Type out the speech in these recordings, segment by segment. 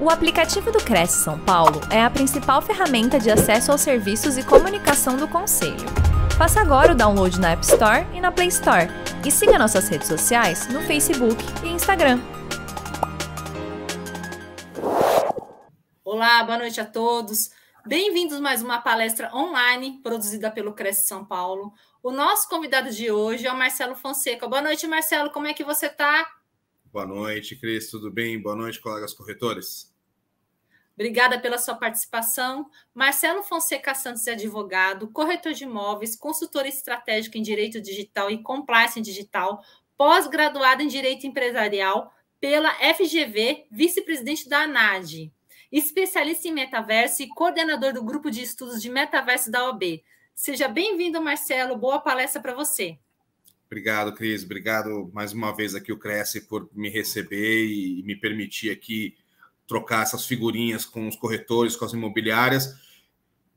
O aplicativo do Cresce São Paulo é a principal ferramenta de acesso aos serviços e comunicação do Conselho. Faça agora o download na App Store e na Play Store e siga nossas redes sociais no Facebook e Instagram. Olá, boa noite a todos. Bem-vindos mais uma palestra online produzida pelo Cresce São Paulo. O nosso convidado de hoje é o Marcelo Fonseca. Boa noite, Marcelo. Como é que você está? Boa noite, Cris. Tudo bem? Boa noite, colegas corretores. Obrigada pela sua participação. Marcelo Fonseca Santos é advogado, corretor de imóveis, consultor estratégico em direito digital e compliance digital, pós-graduado em direito empresarial pela FGV, vice-presidente da ANAD, especialista em metaverso e coordenador do grupo de estudos de metaverso da OAB. Seja bem-vindo, Marcelo. Boa palestra para você. Obrigado, Cris. Obrigado mais uma vez aqui o Cresce por me receber e me permitir aqui trocar essas figurinhas com os corretores, com as imobiliárias.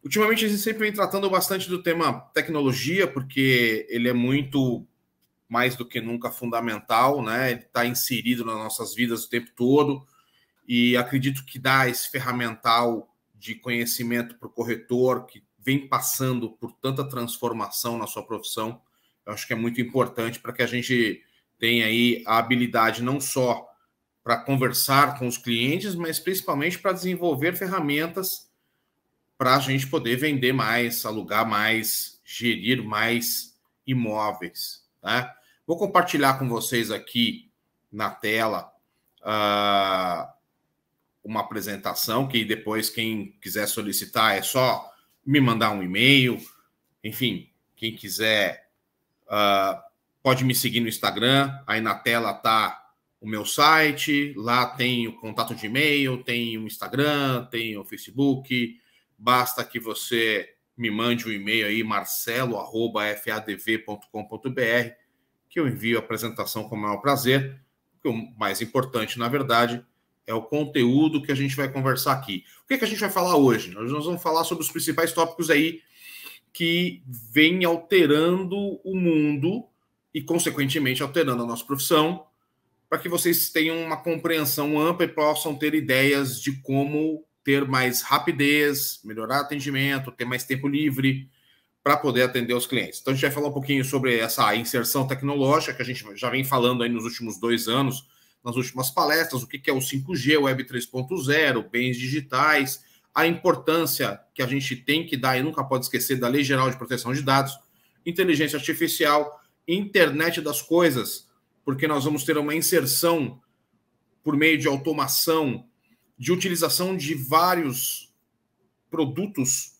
Ultimamente a gente sempre vem tratando bastante do tema tecnologia, porque ele é muito mais do que nunca fundamental, né? Ele está inserido nas nossas vidas o tempo todo e acredito que dá esse ferramental de conhecimento para o corretor que vem passando por tanta transformação na sua profissão eu acho que é muito importante para que a gente tenha aí a habilidade não só para conversar com os clientes, mas principalmente para desenvolver ferramentas para a gente poder vender mais, alugar mais, gerir mais imóveis. Tá? Vou compartilhar com vocês aqui na tela uh, uma apresentação que depois quem quiser solicitar é só me mandar um e-mail, enfim, quem quiser Uh, pode me seguir no Instagram, aí na tela tá o meu site, lá tem o contato de e-mail, tem o Instagram, tem o Facebook. Basta que você me mande um e-mail aí, marcelo.fadv.com.br, que eu envio a apresentação com o maior prazer. O mais importante, na verdade, é o conteúdo que a gente vai conversar aqui. O que, é que a gente vai falar hoje? Nós vamos falar sobre os principais tópicos aí que vem alterando o mundo e, consequentemente, alterando a nossa profissão, para que vocês tenham uma compreensão ampla e possam ter ideias de como ter mais rapidez, melhorar atendimento, ter mais tempo livre para poder atender os clientes. Então, a gente vai falar um pouquinho sobre essa inserção tecnológica que a gente já vem falando aí nos últimos dois anos, nas últimas palestras, o que é o 5G, Web 3.0, bens digitais, a importância que a gente tem que dar e nunca pode esquecer da Lei Geral de Proteção de Dados, inteligência artificial, internet das coisas, porque nós vamos ter uma inserção por meio de automação, de utilização de vários produtos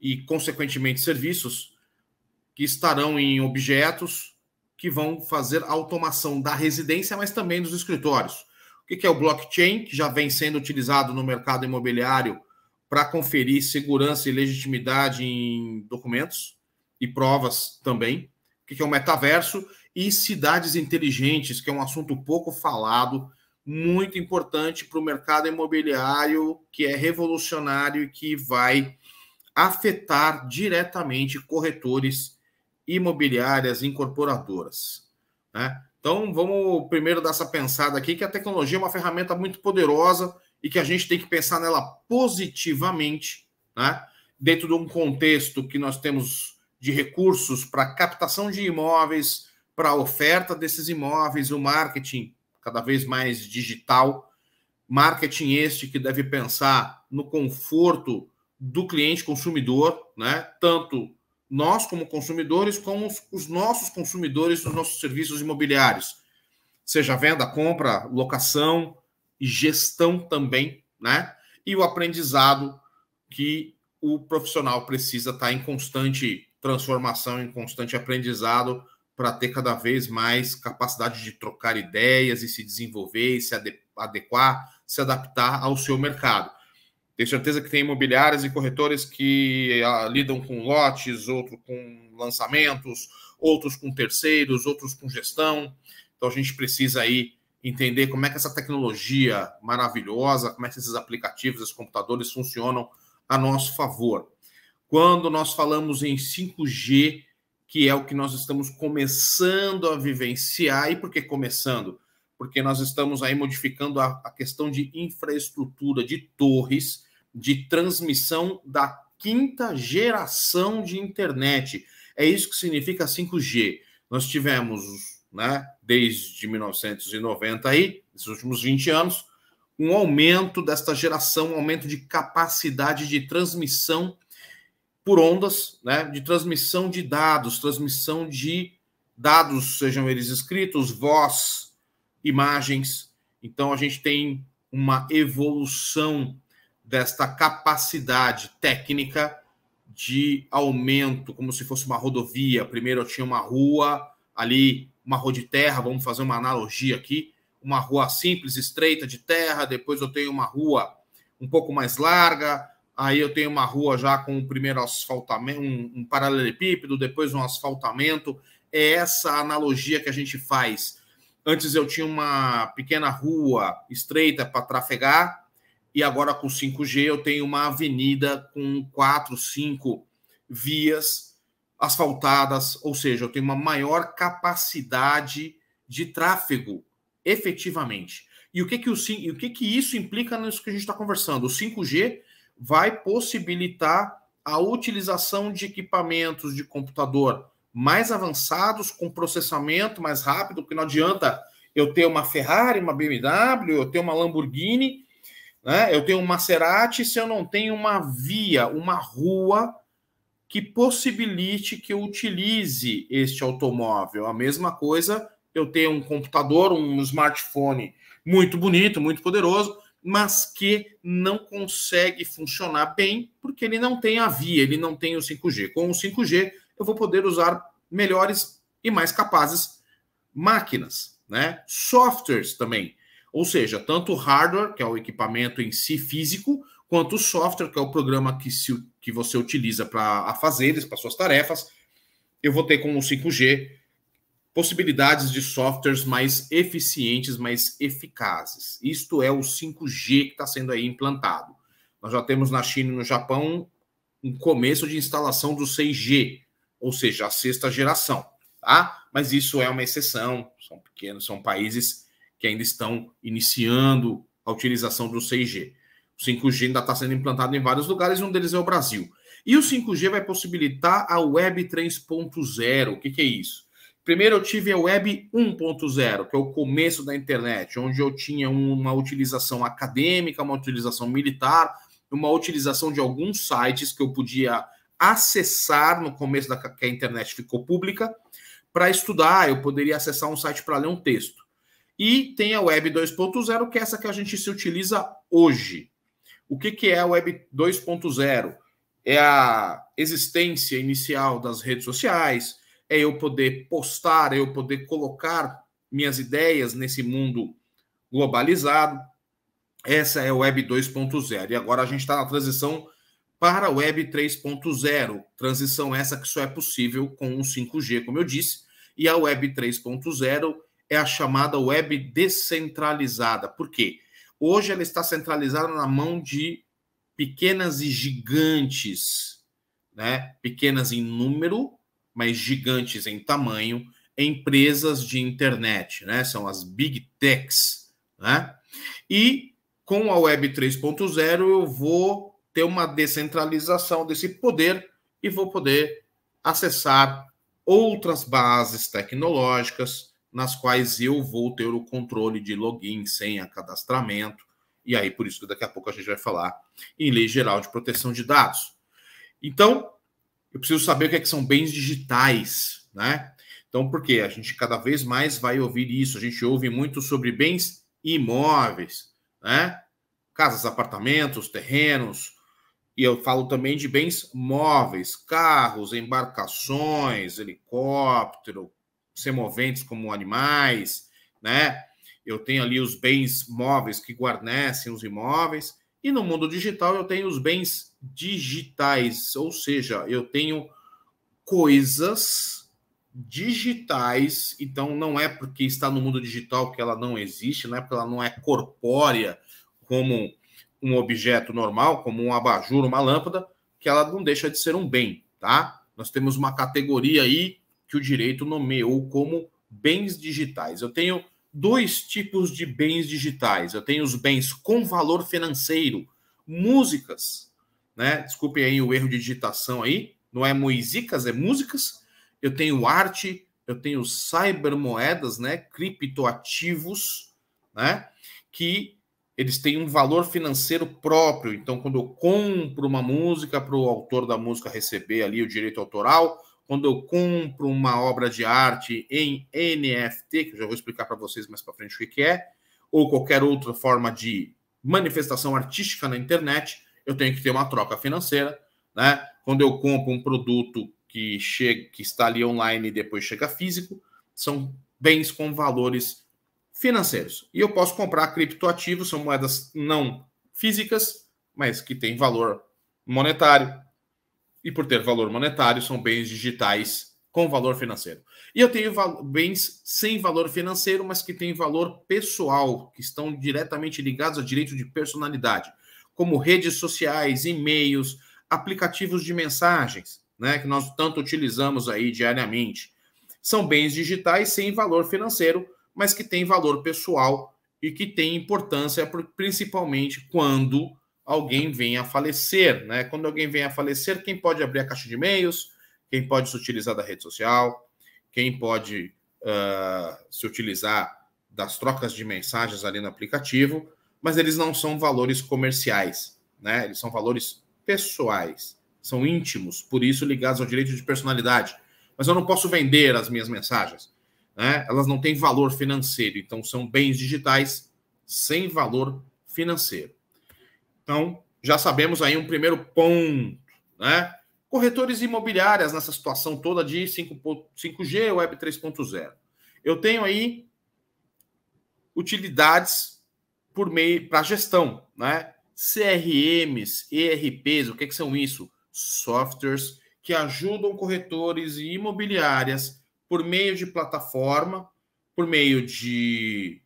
e, consequentemente, serviços que estarão em objetos que vão fazer automação da residência, mas também dos escritórios. O que é o blockchain, que já vem sendo utilizado no mercado imobiliário para conferir segurança e legitimidade em documentos e provas também, o que é o metaverso, e cidades inteligentes, que é um assunto pouco falado, muito importante para o mercado imobiliário, que é revolucionário e que vai afetar diretamente corretores imobiliárias, incorporadoras. Né? Então, vamos primeiro dar essa pensada aqui, que a tecnologia é uma ferramenta muito poderosa e que a gente tem que pensar nela positivamente, né? dentro de um contexto que nós temos de recursos para captação de imóveis, para oferta desses imóveis, o marketing cada vez mais digital, marketing este que deve pensar no conforto do cliente consumidor, né? tanto nós como consumidores, como os nossos consumidores dos nossos serviços imobiliários, seja venda, compra, locação, e gestão também, né? E o aprendizado que o profissional precisa estar tá em constante transformação, em constante aprendizado, para ter cada vez mais capacidade de trocar ideias e se desenvolver, e se adequar, se adaptar ao seu mercado. Tenho certeza que tem imobiliárias e corretores que ah, lidam com lotes, outros com lançamentos, outros com terceiros, outros com gestão. Então a gente precisa aí entender como é que essa tecnologia maravilhosa, como é que esses aplicativos, esses computadores funcionam a nosso favor. Quando nós falamos em 5G, que é o que nós estamos começando a vivenciar, e por que começando? Porque nós estamos aí modificando a, a questão de infraestrutura de torres de transmissão da quinta geração de internet. É isso que significa 5G. Nós tivemos né, desde 1990 aí, nesses últimos 20 anos, um aumento desta geração, um aumento de capacidade de transmissão por ondas, né, de transmissão de dados, transmissão de dados, sejam eles escritos, voz, imagens. Então a gente tem uma evolução desta capacidade técnica de aumento, como se fosse uma rodovia. Primeiro eu tinha uma rua ali uma rua de terra, vamos fazer uma analogia aqui, uma rua simples, estreita de terra, depois eu tenho uma rua um pouco mais larga, aí eu tenho uma rua já com o primeiro asfaltamento, um, um paralelepípedo, depois um asfaltamento. É essa analogia que a gente faz. Antes eu tinha uma pequena rua estreita para trafegar, e agora com 5G eu tenho uma avenida com quatro, cinco vias asfaltadas, ou seja, eu tenho uma maior capacidade de tráfego, efetivamente. E o que que, o, o que, que isso implica nisso que a gente está conversando? O 5G vai possibilitar a utilização de equipamentos de computador mais avançados, com processamento mais rápido, porque não adianta eu ter uma Ferrari, uma BMW, eu ter uma Lamborghini, né? eu tenho um Maserati se eu não tenho uma via, uma rua que possibilite que eu utilize este automóvel. A mesma coisa, eu tenho um computador, um smartphone muito bonito, muito poderoso, mas que não consegue funcionar bem porque ele não tem a via, ele não tem o 5G. Com o 5G, eu vou poder usar melhores e mais capazes máquinas, né? Softwares também. Ou seja, tanto hardware, que é o equipamento em si físico, quanto o software, que é o programa que, se, que você utiliza para fazer para suas tarefas. Eu vou ter com o 5G possibilidades de softwares mais eficientes, mais eficazes. Isto é o 5G que está sendo aí implantado. Nós já temos na China e no Japão um começo de instalação do 6G, ou seja, a sexta geração, tá? Mas isso é uma exceção, são pequenos, são países que ainda estão iniciando a utilização do 6G. O 5G ainda está sendo implantado em vários lugares, e um deles é o Brasil. E o 5G vai possibilitar a Web 3.0. O que, que é isso? Primeiro eu tive a Web 1.0, que é o começo da internet, onde eu tinha uma utilização acadêmica, uma utilização militar, uma utilização de alguns sites que eu podia acessar no começo da que a internet ficou pública para estudar, eu poderia acessar um site para ler um texto. E tem a Web 2.0, que é essa que a gente se utiliza hoje. O que, que é a Web 2.0? É a existência inicial das redes sociais, é eu poder postar, é eu poder colocar minhas ideias nesse mundo globalizado. Essa é a Web 2.0. E agora a gente está na transição para a Web 3.0. Transição essa que só é possível com o 5G, como eu disse. E a Web 3.0 é a chamada web descentralizada. Por quê? Porque Hoje ela está centralizada na mão de pequenas e gigantes, né? Pequenas em número, mas gigantes em tamanho, empresas de internet, né? São as big techs, né? E com a Web 3.0 eu vou ter uma descentralização desse poder e vou poder acessar outras bases tecnológicas, nas quais eu vou ter o controle de login, senha, cadastramento, e aí por isso que daqui a pouco a gente vai falar em lei geral de proteção de dados. Então, eu preciso saber o que, é que são bens digitais, né? Então, porque a gente cada vez mais vai ouvir isso, a gente ouve muito sobre bens imóveis, né? Casas, apartamentos, terrenos, e eu falo também de bens móveis, carros, embarcações, helicóptero, semoventes como animais, né? Eu tenho ali os bens móveis que guarnecem os imóveis. E no mundo digital eu tenho os bens digitais, ou seja, eu tenho coisas digitais, então não é porque está no mundo digital que ela não existe, não é porque ela não é corpórea como um objeto normal, como um abajur, uma lâmpada, que ela não deixa de ser um bem, tá? Nós temos uma categoria aí que o direito nomeou como bens digitais. Eu tenho dois tipos de bens digitais. Eu tenho os bens com valor financeiro, músicas, né? Desculpem aí o erro de digitação aí, não é moisicas, é músicas. Eu tenho arte, eu tenho cybermoedas, né? Criptoativos, né? Que eles têm um valor financeiro próprio. Então, quando eu compro uma música para o autor da música receber ali o direito autoral, quando eu compro uma obra de arte em NFT, que eu já vou explicar para vocês mais para frente o que é, ou qualquer outra forma de manifestação artística na internet, eu tenho que ter uma troca financeira, né? Quando eu compro um produto que chega, que está ali online e depois chega físico, são bens com valores financeiros. E eu posso comprar criptoativos, são moedas não físicas, mas que têm valor monetário, e por ter valor monetário, são bens digitais com valor financeiro. E eu tenho bens sem valor financeiro, mas que têm valor pessoal, que estão diretamente ligados a direito de personalidade, como redes sociais, e-mails, aplicativos de mensagens, né, que nós tanto utilizamos aí diariamente. São bens digitais sem valor financeiro, mas que têm valor pessoal e que têm importância, principalmente quando alguém venha a falecer, né? Quando alguém vem a falecer, quem pode abrir a caixa de e-mails, quem pode se utilizar da rede social, quem pode uh, se utilizar das trocas de mensagens ali no aplicativo, mas eles não são valores comerciais, né? Eles são valores pessoais, são íntimos, por isso ligados ao direito de personalidade. Mas eu não posso vender as minhas mensagens, né? Elas não têm valor financeiro, então são bens digitais sem valor financeiro. Então, já sabemos aí um primeiro ponto, né? Corretores imobiliárias nessa situação toda de 5, 5G, Web 3.0. Eu tenho aí utilidades por meio para gestão, né? CRMs, ERPs, o que, é que são isso? Softwares que ajudam corretores e imobiliárias por meio de plataforma, por meio de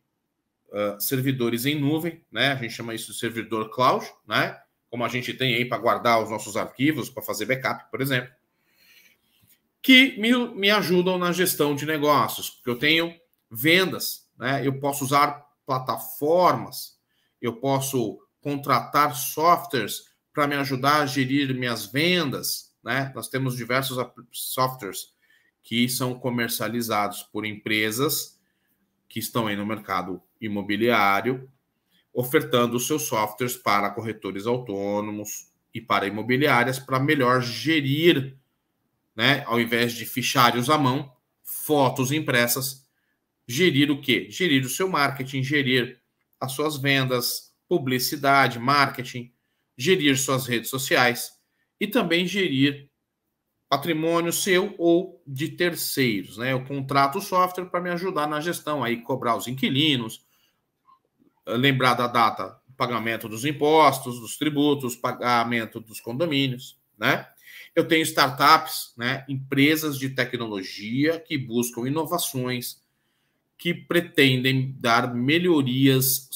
servidores em nuvem, né? A gente chama isso de servidor cloud, né? Como a gente tem aí para guardar os nossos arquivos, para fazer backup, por exemplo, que me, me ajudam na gestão de negócios, porque eu tenho vendas, né? Eu posso usar plataformas, eu posso contratar softwares para me ajudar a gerir minhas vendas, né? Nós temos diversos softwares que são comercializados por empresas que estão aí no mercado imobiliário, ofertando seus softwares para corretores autônomos e para imobiliárias para melhor gerir, né, ao invés de fichários à mão, fotos impressas, gerir o quê? Gerir o seu marketing, gerir as suas vendas, publicidade, marketing, gerir suas redes sociais e também gerir patrimônio seu ou de terceiros, né? Eu contrato o software para me ajudar na gestão, aí cobrar os inquilinos, lembrar da data pagamento dos impostos, dos tributos, pagamento dos condomínios, né? Eu tenho startups, né, empresas de tecnologia que buscam inovações que pretendem dar melhorias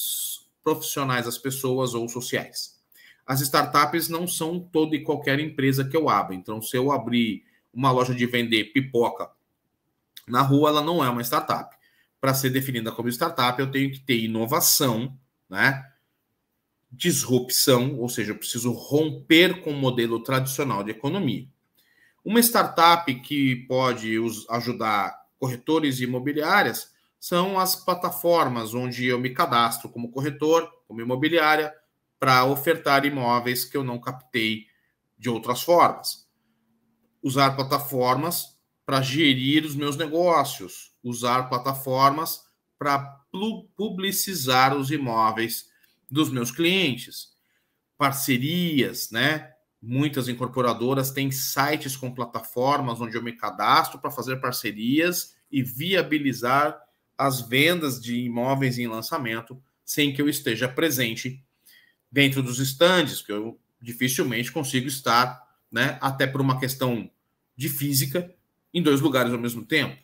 profissionais às pessoas ou sociais. As startups não são toda e qualquer empresa que eu abro. Então, se eu abrir uma loja de vender pipoca na rua, ela não é uma startup para ser definida como startup, eu tenho que ter inovação, né? disrupção, ou seja, eu preciso romper com o modelo tradicional de economia. Uma startup que pode ajudar corretores e imobiliárias são as plataformas onde eu me cadastro como corretor, como imobiliária, para ofertar imóveis que eu não captei de outras formas. Usar plataformas para gerir os meus negócios, usar plataformas para publicizar os imóveis dos meus clientes. Parcerias, né? Muitas incorporadoras têm sites com plataformas onde eu me cadastro para fazer parcerias e viabilizar as vendas de imóveis em lançamento sem que eu esteja presente dentro dos estandes, que eu dificilmente consigo estar, né, até por uma questão de física, em dois lugares ao mesmo tempo.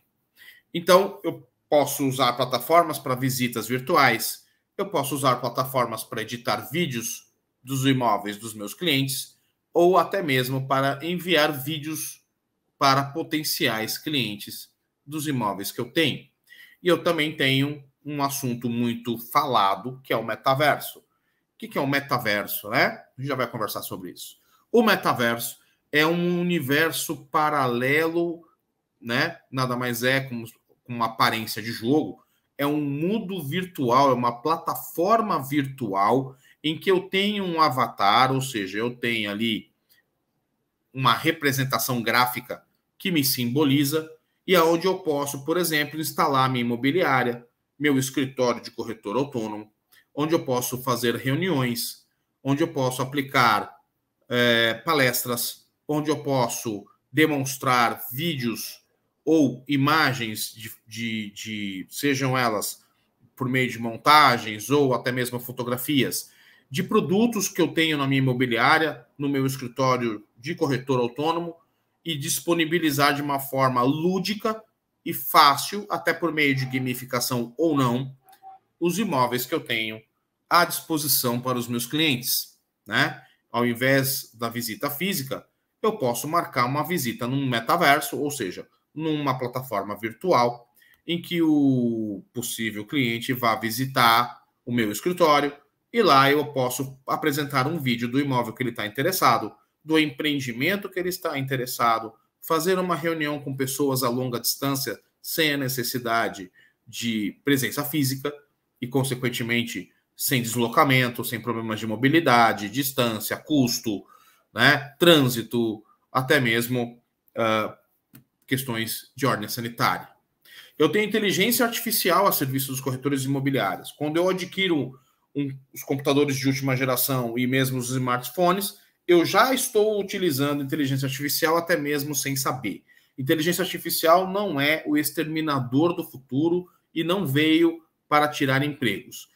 Então, eu posso usar plataformas para visitas virtuais, eu posso usar plataformas para editar vídeos dos imóveis dos meus clientes, ou até mesmo para enviar vídeos para potenciais clientes dos imóveis que eu tenho. E eu também tenho um assunto muito falado, que é o metaverso. O que é o metaverso, né? A gente já vai conversar sobre isso. O metaverso é um universo paralelo né? Nada mais é como, uma aparência de jogo, é um mundo virtual, é uma plataforma virtual em que eu tenho um avatar, ou seja, eu tenho ali uma representação gráfica que me simboliza e aonde eu posso, por exemplo, instalar minha imobiliária, meu escritório de corretor autônomo, onde eu posso fazer reuniões, onde eu posso aplicar é, palestras, onde eu posso demonstrar vídeos ou imagens de, de, de, sejam elas por meio de montagens ou até mesmo fotografias de produtos que eu tenho na minha imobiliária, no meu escritório de corretor autônomo e disponibilizar de uma forma lúdica e fácil, até por meio de gamificação ou não, os imóveis que eu tenho à disposição para os meus clientes, né? Ao invés da visita física, eu posso marcar uma visita num metaverso, ou seja, numa plataforma virtual em que o possível cliente vá visitar o meu escritório e lá eu posso apresentar um vídeo do imóvel que ele está interessado, do empreendimento que ele está interessado, fazer uma reunião com pessoas a longa distância sem a necessidade de presença física e, consequentemente, sem deslocamento, sem problemas de mobilidade, distância, custo, né, trânsito, até mesmo uh, questões de ordem sanitária. Eu tenho inteligência artificial a serviço dos corretores imobiliários. Quando eu adquiro um, os computadores de última geração e mesmo os smartphones, eu já estou utilizando inteligência artificial até mesmo sem saber. Inteligência artificial não é o exterminador do futuro e não veio para tirar empregos.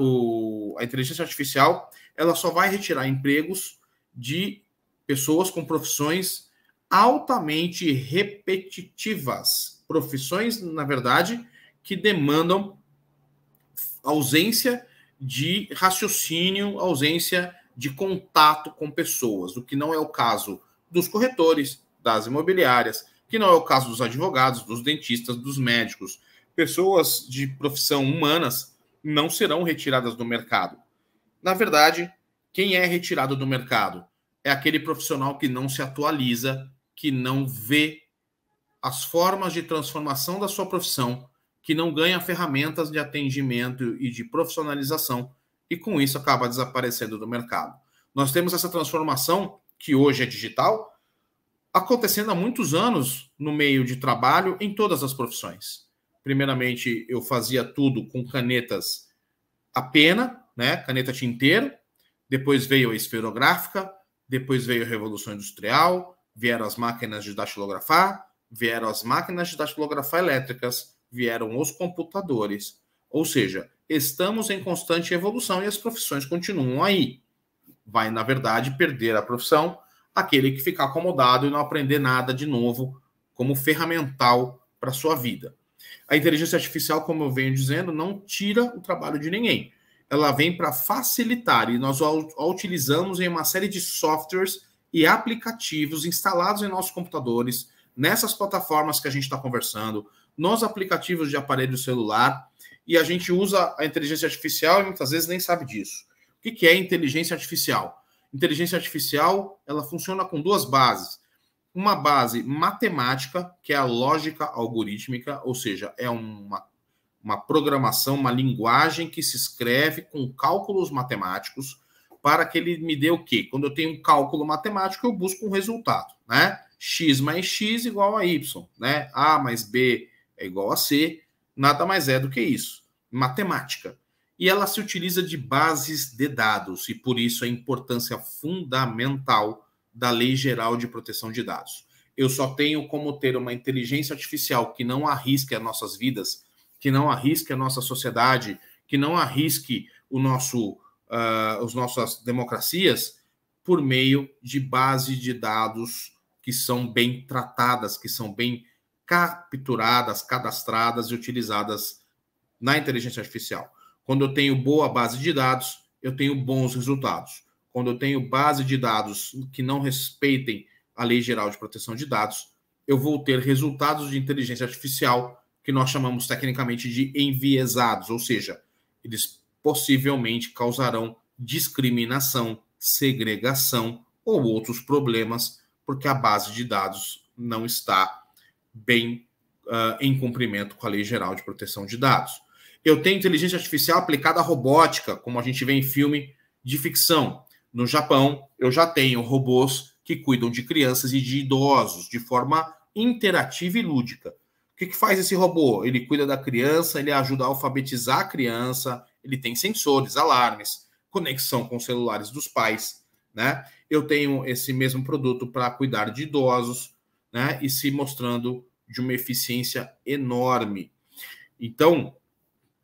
O, a inteligência artificial ela só vai retirar empregos de pessoas com profissões altamente repetitivas. Profissões, na verdade, que demandam ausência de raciocínio, ausência de contato com pessoas, o que não é o caso dos corretores, das imobiliárias, que não é o caso dos advogados, dos dentistas, dos médicos. Pessoas de profissão humanas não serão retiradas do mercado. Na verdade, quem é retirado do mercado é aquele profissional que não se atualiza, que não vê as formas de transformação da sua profissão, que não ganha ferramentas de atendimento e de profissionalização, e com isso acaba desaparecendo do mercado. Nós temos essa transformação, que hoje é digital, acontecendo há muitos anos no meio de trabalho em todas as profissões. Primeiramente, eu fazia tudo com canetas a pena, né, caneta tinteiro, depois veio a esferográfica, depois veio a Revolução Industrial, Vieram as máquinas de datilografar, vieram as máquinas de datilografar elétricas, vieram os computadores. Ou seja, estamos em constante evolução e as profissões continuam aí. Vai, na verdade, perder a profissão aquele que ficar acomodado e não aprender nada de novo como ferramental para sua vida. A inteligência artificial, como eu venho dizendo, não tira o trabalho de ninguém. Ela vem para facilitar e nós a utilizamos em uma série de softwares e aplicativos instalados em nossos computadores, nessas plataformas que a gente está conversando, nos aplicativos de aparelho celular, e a gente usa a inteligência artificial e muitas vezes nem sabe disso. O que é inteligência artificial? Inteligência artificial ela funciona com duas bases. Uma base matemática, que é a lógica algorítmica, ou seja, é uma, uma programação, uma linguagem que se escreve com cálculos matemáticos para que ele me dê o quê? Quando eu tenho um cálculo matemático, eu busco um resultado, né? X mais X igual a Y, né? A mais B é igual a C, nada mais é do que isso. Matemática. E ela se utiliza de bases de dados, e por isso a importância fundamental da Lei Geral de Proteção de Dados. Eu só tenho como ter uma inteligência artificial que não arrisque as nossas vidas, que não arrisque a nossa sociedade, que não arrisque o nosso uh, as nossas democracias por meio de base de dados que são bem tratadas, que são bem capturadas, cadastradas e utilizadas na inteligência artificial. Quando eu tenho boa base de dados, eu tenho bons resultados. Quando eu tenho base de dados que não respeitem a Lei Geral de Proteção de Dados, eu vou ter resultados de inteligência artificial que nós chamamos tecnicamente de enviesados, ou seja, eles possivelmente causarão discriminação, segregação ou outros problemas, porque a base de dados não está bem uh, em cumprimento com a Lei Geral de Proteção de Dados. Eu tenho inteligência artificial aplicada à robótica, como a gente vê em filme de ficção. No Japão, eu já tenho robôs que cuidam de crianças e de idosos de forma interativa e lúdica. O que, que faz esse robô? Ele cuida da criança, ele ajuda a alfabetizar a criança, ele tem sensores, alarmes, conexão com celulares dos pais, né? Eu tenho esse mesmo produto para cuidar de idosos, né? E se mostrando de uma eficiência enorme. Então,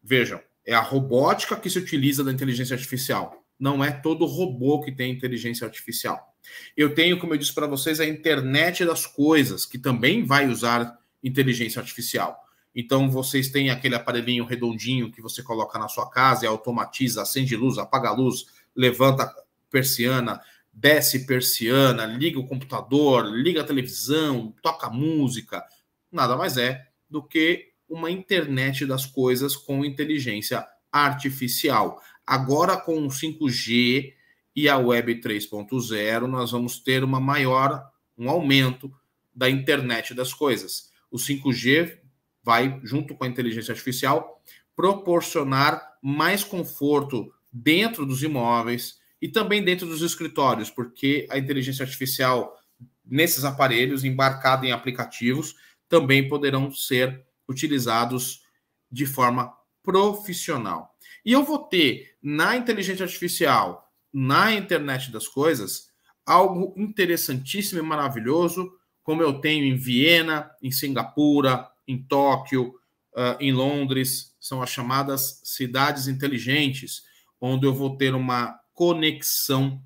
vejam, é a robótica que se utiliza da inteligência artificial. Não é todo robô que tem inteligência artificial. Eu tenho, como eu disse para vocês, a internet das coisas, que também vai usar inteligência artificial. Então vocês têm aquele aparelhinho redondinho que você coloca na sua casa e automatiza, acende luz, apaga luz, levanta persiana, desce persiana, liga o computador, liga a televisão, toca música. Nada mais é do que uma internet das coisas com inteligência artificial. Agora com o 5G e a Web 3.0, nós vamos ter uma maior um aumento da internet das coisas. O 5G vai, junto com a inteligência artificial, proporcionar mais conforto dentro dos imóveis e também dentro dos escritórios, porque a inteligência artificial nesses aparelhos, embarcada em aplicativos, também poderão ser utilizados de forma profissional. E eu vou ter na inteligência artificial, na internet das coisas, algo interessantíssimo e maravilhoso, como eu tenho em Viena, em Singapura, em Tóquio, uh, em Londres, são as chamadas cidades inteligentes, onde eu vou ter uma conexão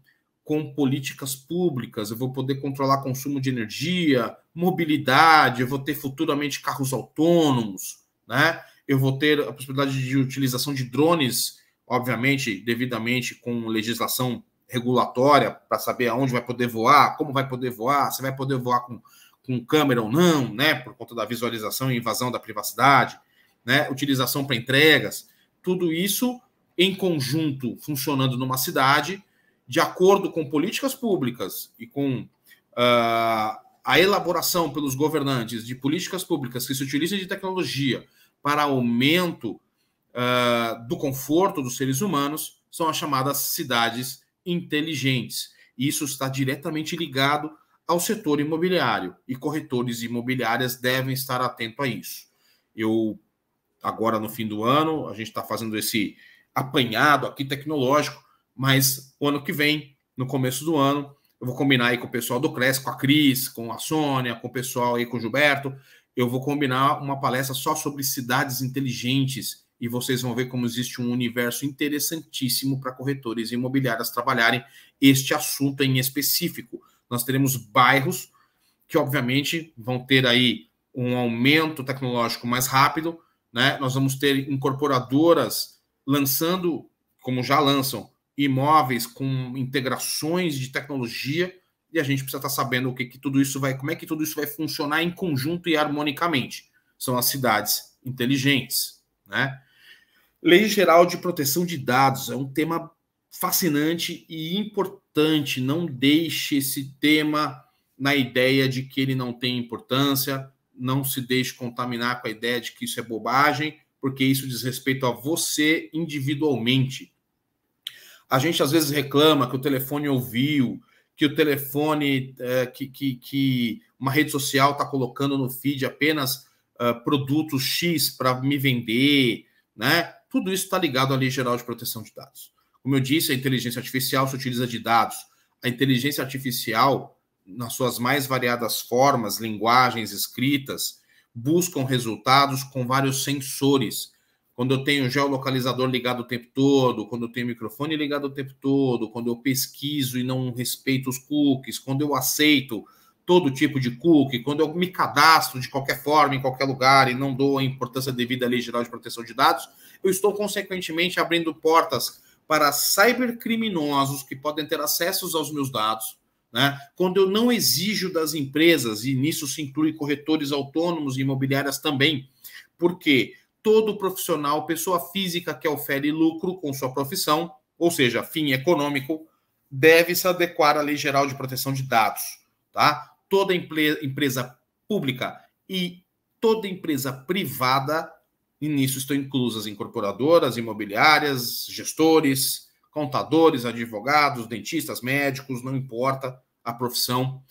com políticas públicas, eu vou poder controlar consumo de energia, mobilidade, eu vou ter futuramente carros autônomos, né? Eu vou ter a possibilidade de utilização de drones, obviamente, devidamente com legislação regulatória para saber aonde vai poder voar, como vai poder voar, se vai poder voar com com câmera ou não, né, por conta da visualização e invasão da privacidade, né, utilização para entregas, tudo isso em conjunto funcionando numa cidade, de acordo com políticas públicas e com uh, a elaboração pelos governantes de políticas públicas que se utilizem de tecnologia para aumento uh, do conforto dos seres humanos, são as chamadas cidades inteligentes. E isso está diretamente ligado ao setor imobiliário e corretores imobiliárias devem estar atento a isso. Eu agora no fim do ano a gente está fazendo esse apanhado aqui tecnológico, mas o ano que vem, no começo do ano, eu vou combinar aí com o pessoal do CRES, com a Cris, com a Sônia, com o pessoal aí com o Gilberto, eu vou combinar uma palestra só sobre cidades inteligentes e vocês vão ver como existe um universo interessantíssimo para corretores imobiliários trabalharem este assunto em específico nós teremos bairros que, obviamente, vão ter aí um aumento tecnológico mais rápido, né? Nós vamos ter incorporadoras lançando, como já lançam, imóveis com integrações de tecnologia e a gente precisa estar sabendo o que, que tudo isso vai, como é que tudo isso vai funcionar em conjunto e harmonicamente. São as cidades inteligentes, né? Lei Geral de Proteção de Dados é um tema fascinante e importante. Não deixe esse tema na ideia de que ele não tem importância, não se deixe contaminar com a ideia de que isso é bobagem, porque isso diz respeito a você individualmente. A gente às vezes reclama que o telefone ouviu, que o telefone, é, que, que, que, uma rede social está colocando no feed apenas é, produtos X para me vender, né? Tudo isso está ligado à Lei Geral de Proteção de Dados. Como eu disse, a inteligência artificial se utiliza de dados. A inteligência artificial, nas suas mais variadas formas, linguagens, escritas, buscam resultados com vários sensores. Quando eu tenho geolocalizador ligado o tempo todo, quando eu tenho microfone ligado o tempo todo, quando eu pesquiso e não respeito os cookies, quando eu aceito todo tipo de cookie, quando eu me cadastro de qualquer forma, em qualquer lugar, e não dou a importância devida à Lei Geral de Proteção de Dados, eu estou, consequentemente, abrindo portas para cybercriminosos que podem ter acessos aos meus dados, né? quando eu não exijo das empresas, e nisso se inclui corretores autônomos e imobiliárias também, porque todo profissional, pessoa física que ofere lucro com sua profissão, ou seja, fim econômico, deve se adequar à Lei Geral de Proteção de Dados. Tá? Toda empresa pública e toda empresa privada e nisso estão inclusas incorporadoras, imobiliárias, gestores, contadores, advogados, dentistas, médicos, não importa a profissão.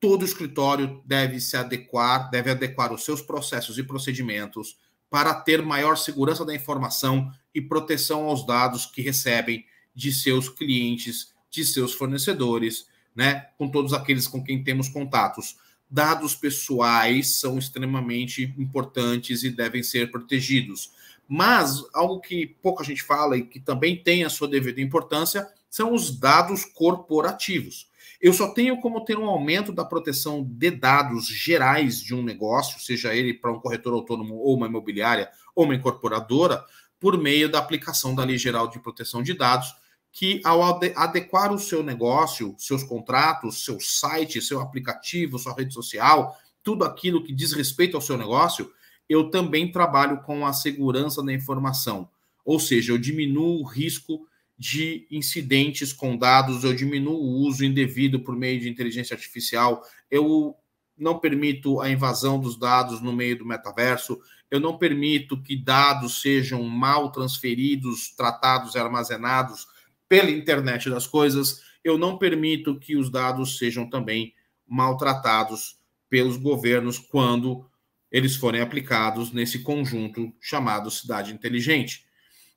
Todo escritório deve se adequar, deve adequar os seus processos e procedimentos para ter maior segurança da informação e proteção aos dados que recebem de seus clientes, de seus fornecedores, né, com todos aqueles com quem temos contatos dados pessoais são extremamente importantes e devem ser protegidos. Mas algo que pouca gente fala e que também tem a sua devida importância são os dados corporativos. Eu só tenho como ter um aumento da proteção de dados gerais de um negócio, seja ele para um corretor autônomo ou uma imobiliária ou uma incorporadora, por meio da aplicação da Lei Geral de Proteção de Dados, que ao adequar o seu negócio, seus contratos, seu site, seu aplicativo, sua rede social, tudo aquilo que diz respeito ao seu negócio, eu também trabalho com a segurança da informação. Ou seja, eu diminuo o risco de incidentes com dados, eu diminuo o uso indevido por meio de inteligência artificial, eu não permito a invasão dos dados no meio do metaverso, eu não permito que dados sejam mal transferidos, tratados e armazenados pela internet das coisas, eu não permito que os dados sejam também maltratados pelos governos quando eles forem aplicados nesse conjunto chamado cidade inteligente.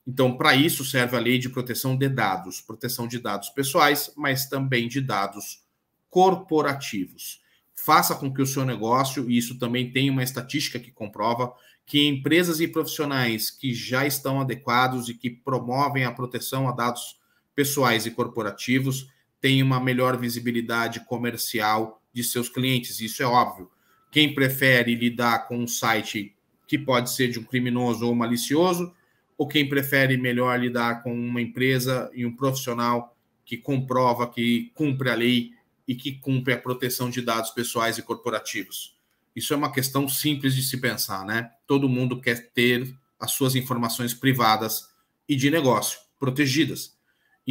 Então, para isso serve a lei de proteção de dados, proteção de dados pessoais, mas também de dados corporativos. Faça com que o seu negócio, e isso também tem uma estatística que comprova, que empresas e profissionais que já estão adequados e que promovem a proteção a dados pessoais e corporativos têm uma melhor visibilidade comercial de seus clientes, isso é óbvio. Quem prefere lidar com um site que pode ser de um criminoso ou malicioso, ou quem prefere melhor lidar com uma empresa e um profissional que comprova que cumpre a lei e que cumpre a proteção de dados pessoais e corporativos. Isso é uma questão simples de se pensar, né? Todo mundo quer ter as suas informações privadas e de negócio protegidas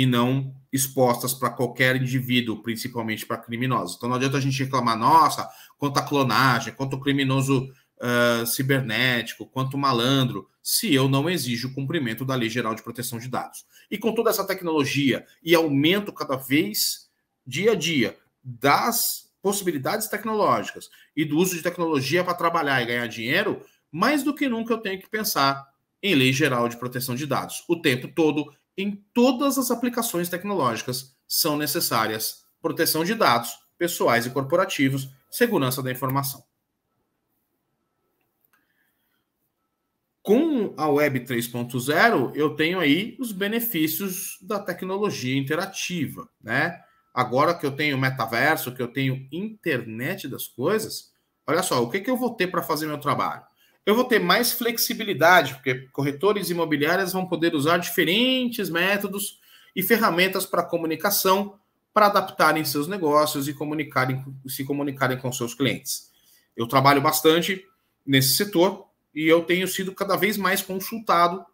e não expostas para qualquer indivíduo, principalmente para criminosos. Então não adianta a gente reclamar, nossa, quanto à clonagem, quanto o criminoso uh, cibernético, quanto o malandro, se eu não exijo o cumprimento da Lei Geral de Proteção de Dados. E com toda essa tecnologia e aumento cada vez, dia a dia, das possibilidades tecnológicas e do uso de tecnologia para trabalhar e ganhar dinheiro, mais do que nunca eu tenho que pensar em lei geral de proteção de dados o tempo todo, em todas as aplicações tecnológicas são necessárias proteção de dados pessoais e corporativos, segurança da informação. Com a Web 3.0, eu tenho aí os benefícios da tecnologia interativa, né? Agora que eu tenho metaverso, que eu tenho internet das coisas, olha só, o que, que eu vou ter para fazer meu trabalho? eu vou ter mais flexibilidade, porque corretores imobiliárias vão poder usar diferentes métodos e ferramentas para comunicação para adaptarem seus negócios e comunicarem, se comunicarem com seus clientes. Eu trabalho bastante nesse setor e eu tenho sido cada vez mais consultado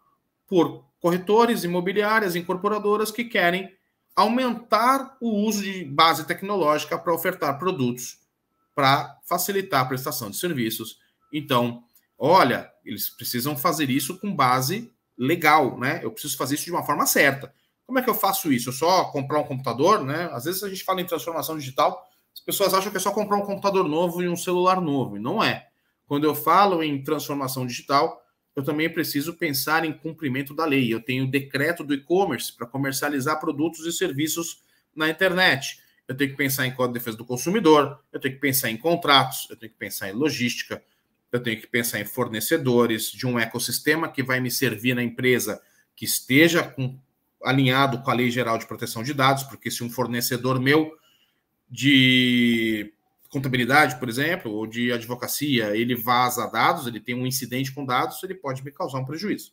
por corretores, imobiliárias, incorporadoras que querem aumentar o uso de base tecnológica para ofertar produtos para facilitar a prestação de serviços. Então, Olha, eles precisam fazer isso com base legal, né? Eu preciso fazer isso de uma forma certa. Como é que eu faço isso? Eu só comprar um computador, né? Às vezes a gente fala em transformação digital, as pessoas acham que é só comprar um computador novo e um celular novo, e não é. Quando eu falo em transformação digital, eu também preciso pensar em cumprimento da lei. Eu tenho o decreto do e-commerce para comercializar produtos e serviços na internet. Eu tenho que pensar em código de defesa do consumidor, eu tenho que pensar em contratos, eu tenho que pensar em logística, eu tenho que pensar em fornecedores, de um ecossistema que vai me servir na empresa que esteja com, alinhado com a Lei Geral de Proteção de Dados, porque se um fornecedor meu de contabilidade, por exemplo, ou de advocacia, ele vaza dados, ele tem um incidente com dados, ele pode me causar um prejuízo.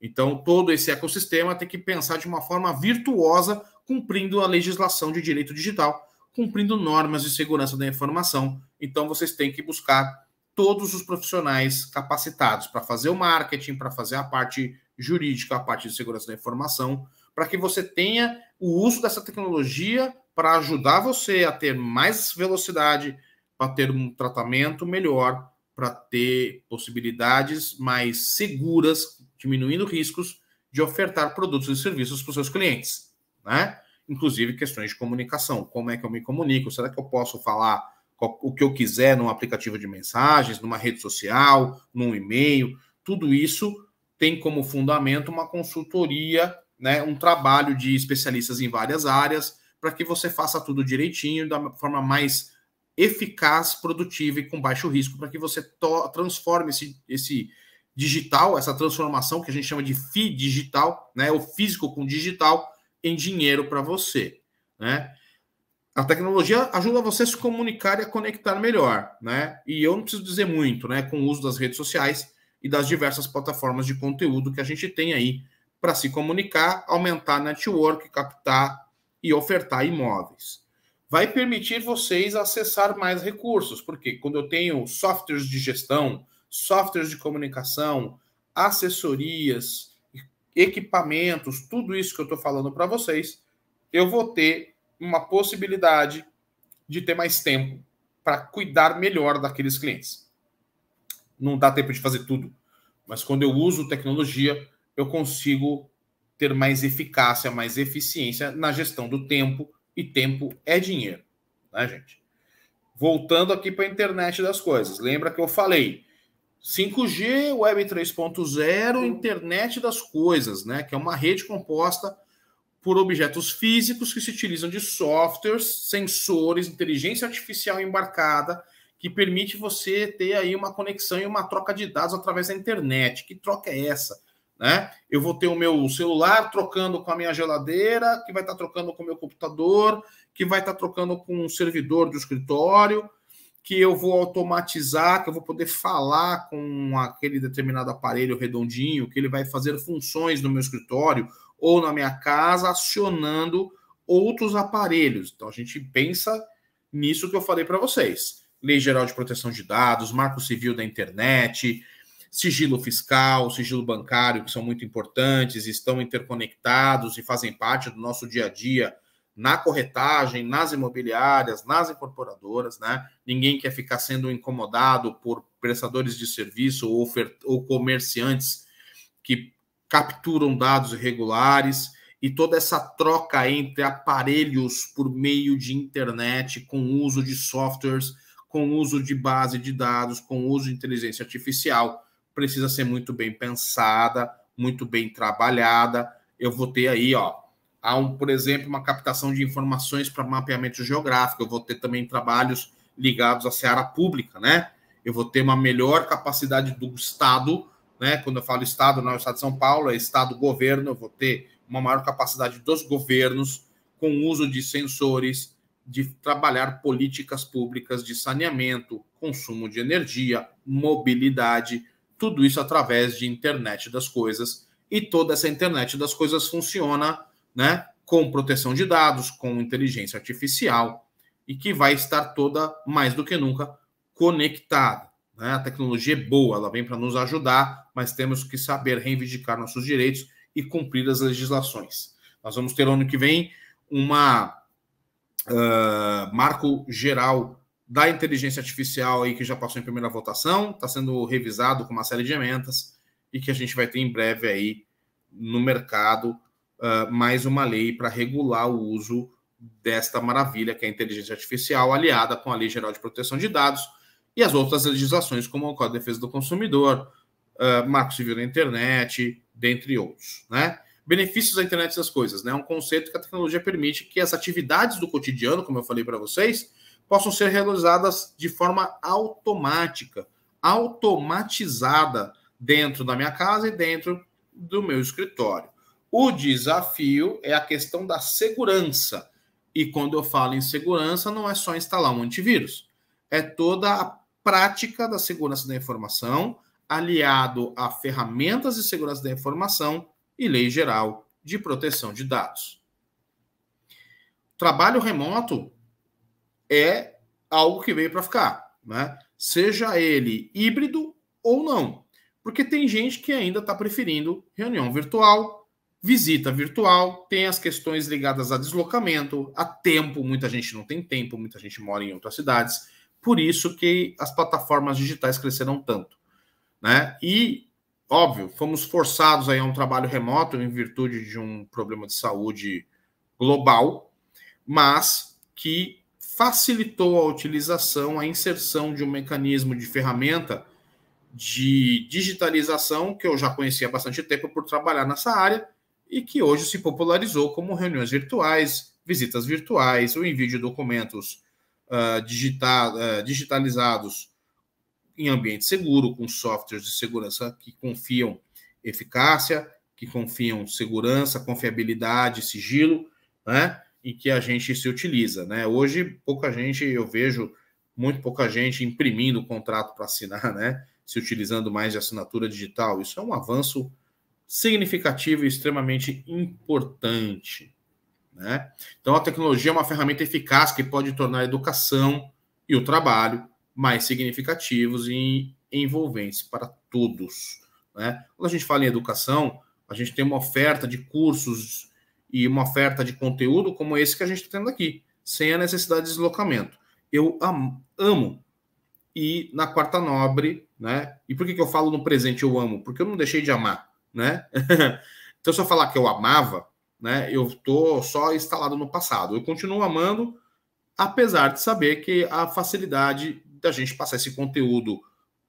Então, todo esse ecossistema tem que pensar de uma forma virtuosa, cumprindo a legislação de direito digital, cumprindo normas de segurança da informação. Então, vocês têm que buscar todos os profissionais capacitados para fazer o marketing, para fazer a parte jurídica, a parte de segurança da informação, para que você tenha o uso dessa tecnologia para ajudar você a ter mais velocidade, para ter um tratamento melhor, para ter possibilidades mais seguras, diminuindo riscos de ofertar produtos e serviços para os seus clientes, né? Inclusive questões de comunicação, como é que eu me comunico? Será que eu posso falar o que eu quiser num aplicativo de mensagens, numa rede social, num e-mail, tudo isso tem como fundamento uma consultoria, né, um trabalho de especialistas em várias áreas, para que você faça tudo direitinho, da forma mais eficaz, produtiva e com baixo risco, para que você transforme esse, esse digital, essa transformação que a gente chama de FI digital, né, o físico com digital, em dinheiro para você, né? A tecnologia ajuda você a se comunicar e a conectar melhor, né? E eu não preciso dizer muito, né? Com o uso das redes sociais e das diversas plataformas de conteúdo que a gente tem aí para se comunicar, aumentar network, captar e ofertar imóveis. Vai permitir vocês acessar mais recursos, porque quando eu tenho softwares de gestão, softwares de comunicação, assessorias, equipamentos, tudo isso que eu estou falando para vocês, eu vou ter uma possibilidade de ter mais tempo para cuidar melhor daqueles clientes. Não dá tempo de fazer tudo, mas quando eu uso tecnologia, eu consigo ter mais eficácia, mais eficiência na gestão do tempo, e tempo é dinheiro, né, gente? Voltando aqui para a internet das coisas, lembra que eu falei 5G, Web 3.0, internet das coisas, né? Que é uma rede composta por objetos físicos que se utilizam de softwares, sensores, inteligência artificial embarcada, que permite você ter aí uma conexão e uma troca de dados através da internet. Que troca é essa? Né? Eu vou ter o meu celular trocando com a minha geladeira, que vai estar tá trocando com o meu computador, que vai estar tá trocando com o servidor do escritório, que eu vou automatizar, que eu vou poder falar com aquele determinado aparelho redondinho, que ele vai fazer funções no meu escritório ou na minha casa, acionando outros aparelhos. Então a gente pensa nisso que eu falei para vocês. Lei Geral de Proteção de Dados, Marco Civil da Internet, sigilo fiscal, sigilo bancário, que são muito importantes, estão interconectados e fazem parte do nosso dia a dia na corretagem, nas imobiliárias, nas incorporadoras, né? Ninguém quer ficar sendo incomodado por prestadores de serviço ou, ou comerciantes que capturam dados irregulares e toda essa troca entre aparelhos por meio de internet, com uso de softwares, com uso de base de dados, com uso de inteligência artificial, precisa ser muito bem pensada, muito bem trabalhada. Eu vou ter aí, ó, há um, por exemplo, uma captação de informações para mapeamento geográfico, eu vou ter também trabalhos ligados à seara pública, né? Eu vou ter uma melhor capacidade do Estado né? Quando eu falo Estado, não é o Estado de São Paulo, é Estado-governo. Eu vou ter uma maior capacidade dos governos com o uso de sensores, de trabalhar políticas públicas de saneamento, consumo de energia, mobilidade, tudo isso através de internet das coisas. E toda essa internet das coisas funciona, né? Com proteção de dados, com inteligência artificial e que vai estar toda mais do que nunca conectada. Né? A tecnologia é boa, ela vem para nos ajudar, mas temos que saber reivindicar nossos direitos e cumprir as legislações. Nós vamos ter ano que vem uma uh, marco geral da inteligência artificial aí que já passou em primeira votação, está sendo revisado com uma série de emendas e que a gente vai ter em breve aí no mercado uh, mais uma lei para regular o uso desta maravilha que é a inteligência artificial aliada com a lei geral de proteção de dados e as outras legislações, como o Código de Defesa do Consumidor, uh, Marco Civil da Internet, dentre outros. Né? Benefícios da internet das coisas, né? É um conceito que a tecnologia permite que as atividades do cotidiano, como eu falei para vocês, possam ser realizadas de forma automática, automatizada dentro da minha casa e dentro do meu escritório. O desafio é a questão da segurança. E quando eu falo em segurança, não é só instalar um antivírus, é toda a prática da segurança da informação, aliado a ferramentas de segurança da informação e lei geral de proteção de dados. Trabalho remoto é algo que veio para ficar, né? Seja ele híbrido ou não, porque tem gente que ainda está preferindo reunião virtual, visita virtual, tem as questões ligadas a deslocamento, a tempo, muita gente não tem tempo, muita gente mora em outras cidades. Por isso que as plataformas digitais cresceram tanto, né? E óbvio, fomos forçados aí a um trabalho remoto em virtude de um problema de saúde global, mas que facilitou a utilização, a inserção de um mecanismo de ferramenta de digitalização que eu já conhecia há bastante tempo por trabalhar nessa área e que hoje se popularizou como reuniões virtuais, visitas virtuais, o envio de documentos uh, uh, digitalizados em ambiente seguro, com softwares de segurança que confiam eficácia, que confiam segurança, confiabilidade, sigilo, né? Em que a gente se utiliza, né? Hoje, pouca gente, eu vejo muito pouca gente imprimindo o contrato para assinar, né? Se utilizando mais de assinatura digital. Isso é um avanço significativo e extremamente importante. Né? Então, a tecnologia é uma ferramenta eficaz que pode tornar a educação e o trabalho mais significativos e envolventes para todos. Né? Quando a gente fala em educação, a gente tem uma oferta de cursos e uma oferta de conteúdo como esse que a gente está tendo aqui, sem a necessidade de deslocamento. Eu amo, amo e na quarta nobre, né? E por que, que eu falo no presente eu amo? Porque eu não deixei de amar, né? então, se eu falar que eu amava, né? Eu tô só instalado no passado. Eu continuo amando, apesar de saber que a facilidade da gente passar esse conteúdo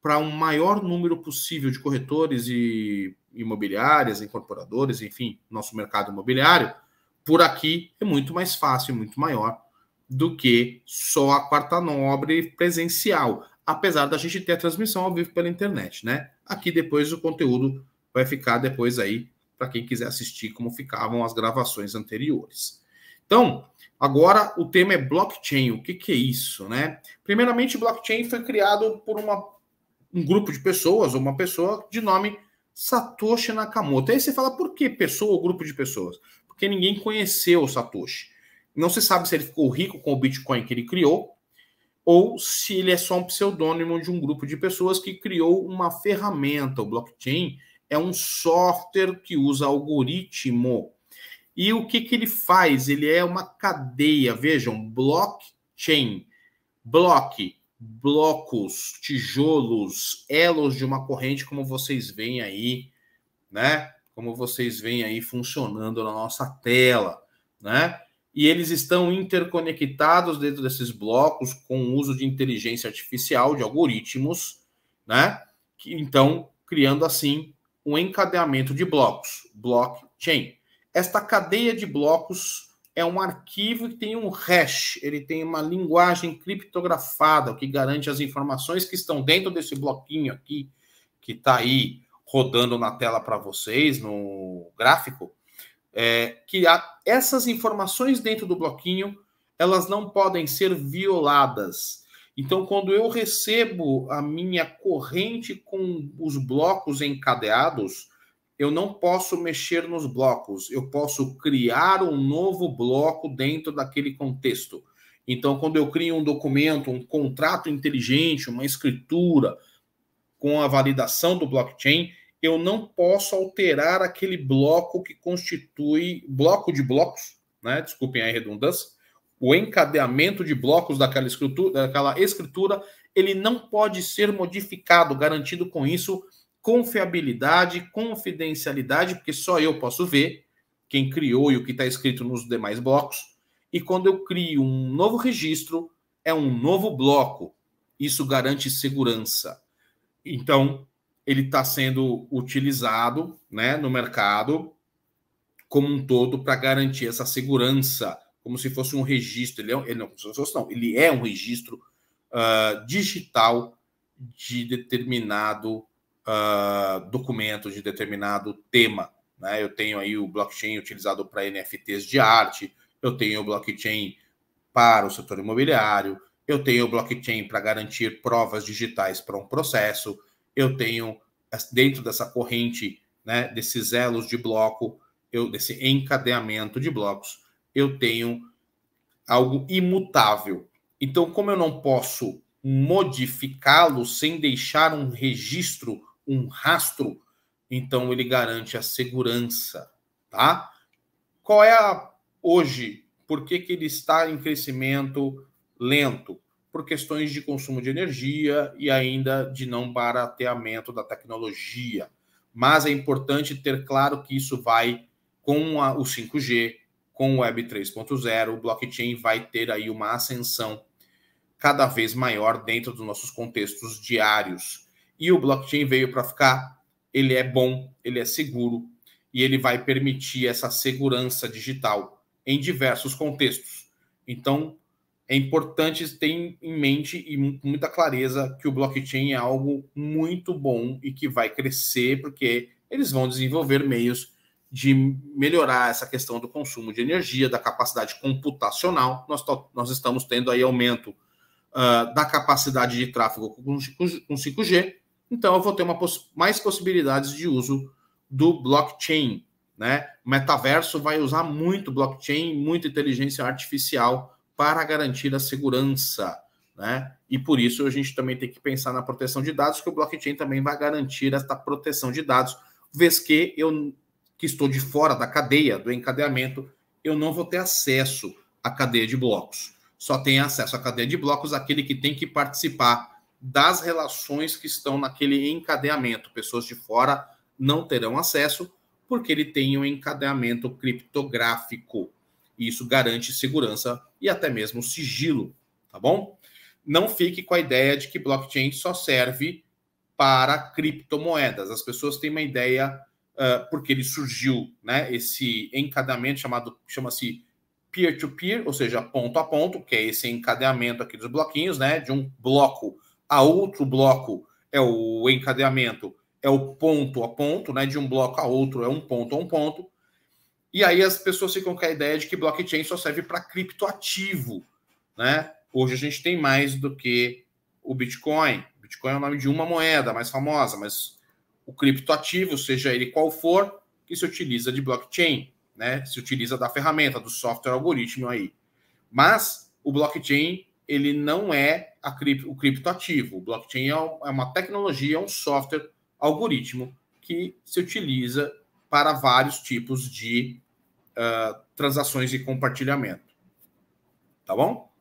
para um maior número possível de corretores e imobiliárias, incorporadores, enfim, nosso mercado imobiliário, por aqui é muito mais fácil, muito maior do que só a quarta nobre presencial, apesar da gente ter a transmissão ao vivo pela internet, né? Aqui depois o conteúdo vai ficar depois aí para quem quiser assistir como ficavam as gravações anteriores. Então, agora o tema é blockchain. O que, que é isso, né? Primeiramente, blockchain foi criado por uma, um grupo de pessoas, uma pessoa de nome Satoshi Nakamoto. Aí você fala, por que pessoa ou grupo de pessoas? Porque ninguém conheceu o Satoshi. Não se sabe se ele ficou rico com o Bitcoin que ele criou, ou se ele é só um pseudônimo de um grupo de pessoas que criou uma ferramenta, o blockchain, é um software que usa algoritmo. E o que, que ele faz? Ele é uma cadeia, vejam, blockchain. Block, blocos, tijolos, elos de uma corrente, como vocês veem aí, né? Como vocês veem aí funcionando na nossa tela, né? E eles estão interconectados dentro desses blocos com o uso de inteligência artificial, de algoritmos, né? Que, então, criando assim um encadeamento de blocos, blockchain. Esta cadeia de blocos é um arquivo que tem um hash, ele tem uma linguagem criptografada, o que garante as informações que estão dentro desse bloquinho aqui, que está aí rodando na tela para vocês, no gráfico, é, que essas informações dentro do bloquinho, elas não podem ser violadas. Então, quando eu recebo a minha corrente com os blocos encadeados, eu não posso mexer nos blocos, eu posso criar um novo bloco dentro daquele contexto. Então, quando eu crio um documento, um contrato inteligente, uma escritura com a validação do blockchain, eu não posso alterar aquele bloco que constitui bloco de blocos, né? Desculpem a redundância, o encadeamento de blocos daquela escritura, daquela escritura, ele não pode ser modificado, garantindo com isso confiabilidade, confidencialidade, porque só eu posso ver quem criou e o que está escrito nos demais blocos. E quando eu crio um novo registro, é um novo bloco. Isso garante segurança. Então, ele está sendo utilizado né, no mercado como um todo para garantir essa segurança como se fosse um registro, ele, é, ele não, não, ele é um registro uh, digital de determinado uh, documento, de determinado tema. Né? Eu tenho aí o blockchain utilizado para NFTs de arte, eu tenho o blockchain para o setor imobiliário, eu tenho o blockchain para garantir provas digitais para um processo, eu tenho dentro dessa corrente, né, desses elos de bloco, eu, desse encadeamento de blocos, eu tenho algo imutável. Então, como eu não posso modificá-lo sem deixar um registro, um rastro, então ele garante a segurança, tá? Qual é a hoje? Por que, que ele está em crescimento lento? Por questões de consumo de energia e ainda de não barateamento da tecnologia. Mas é importante ter claro que isso vai com a, o 5G, com o Web 3.0, o blockchain vai ter aí uma ascensão cada vez maior dentro dos nossos contextos diários. E o blockchain veio para ficar, ele é bom, ele é seguro e ele vai permitir essa segurança digital em diversos contextos. Então, é importante ter em mente e com muita clareza que o blockchain é algo muito bom e que vai crescer, porque eles vão desenvolver meios de melhorar essa questão do consumo de energia, da capacidade computacional, nós, nós estamos tendo aí aumento uh, da capacidade de tráfego com, com 5G, então eu vou ter poss mais possibilidades de uso do blockchain. Né? O metaverso vai usar muito blockchain, muita inteligência artificial para garantir a segurança. Né? E por isso a gente também tem que pensar na proteção de dados, que o blockchain também vai garantir esta proteção de dados, vez que eu que estou de fora da cadeia do encadeamento, eu não vou ter acesso à cadeia de blocos. Só tem acesso à cadeia de blocos aquele que tem que participar das relações que estão naquele encadeamento. Pessoas de fora não terão acesso porque ele tem um encadeamento criptográfico. E isso garante segurança e até mesmo sigilo, tá bom? Não fique com a ideia de que blockchain só serve para criptomoedas. As pessoas têm uma ideia porque ele surgiu, né, esse encadeamento chamado, chama-se peer-to-peer, ou seja, ponto a ponto, que é esse encadeamento aqui dos bloquinhos, né, de um bloco a outro bloco é o encadeamento, é o ponto a ponto, né, de um bloco a outro é um ponto a um ponto. E aí as pessoas ficam com a ideia de que blockchain só serve para criptoativo, né? Hoje a gente tem mais do que o Bitcoin. Bitcoin é o nome de uma moeda mais famosa, mas o criptoativo, seja ele qual for, que se utiliza de blockchain, né? Se utiliza da ferramenta, do software algoritmo aí. Mas o blockchain, ele não é a cripto, o criptoativo. O blockchain é, é uma tecnologia, é um software algoritmo que se utiliza para vários tipos de uh, transações e compartilhamento. Tá bom?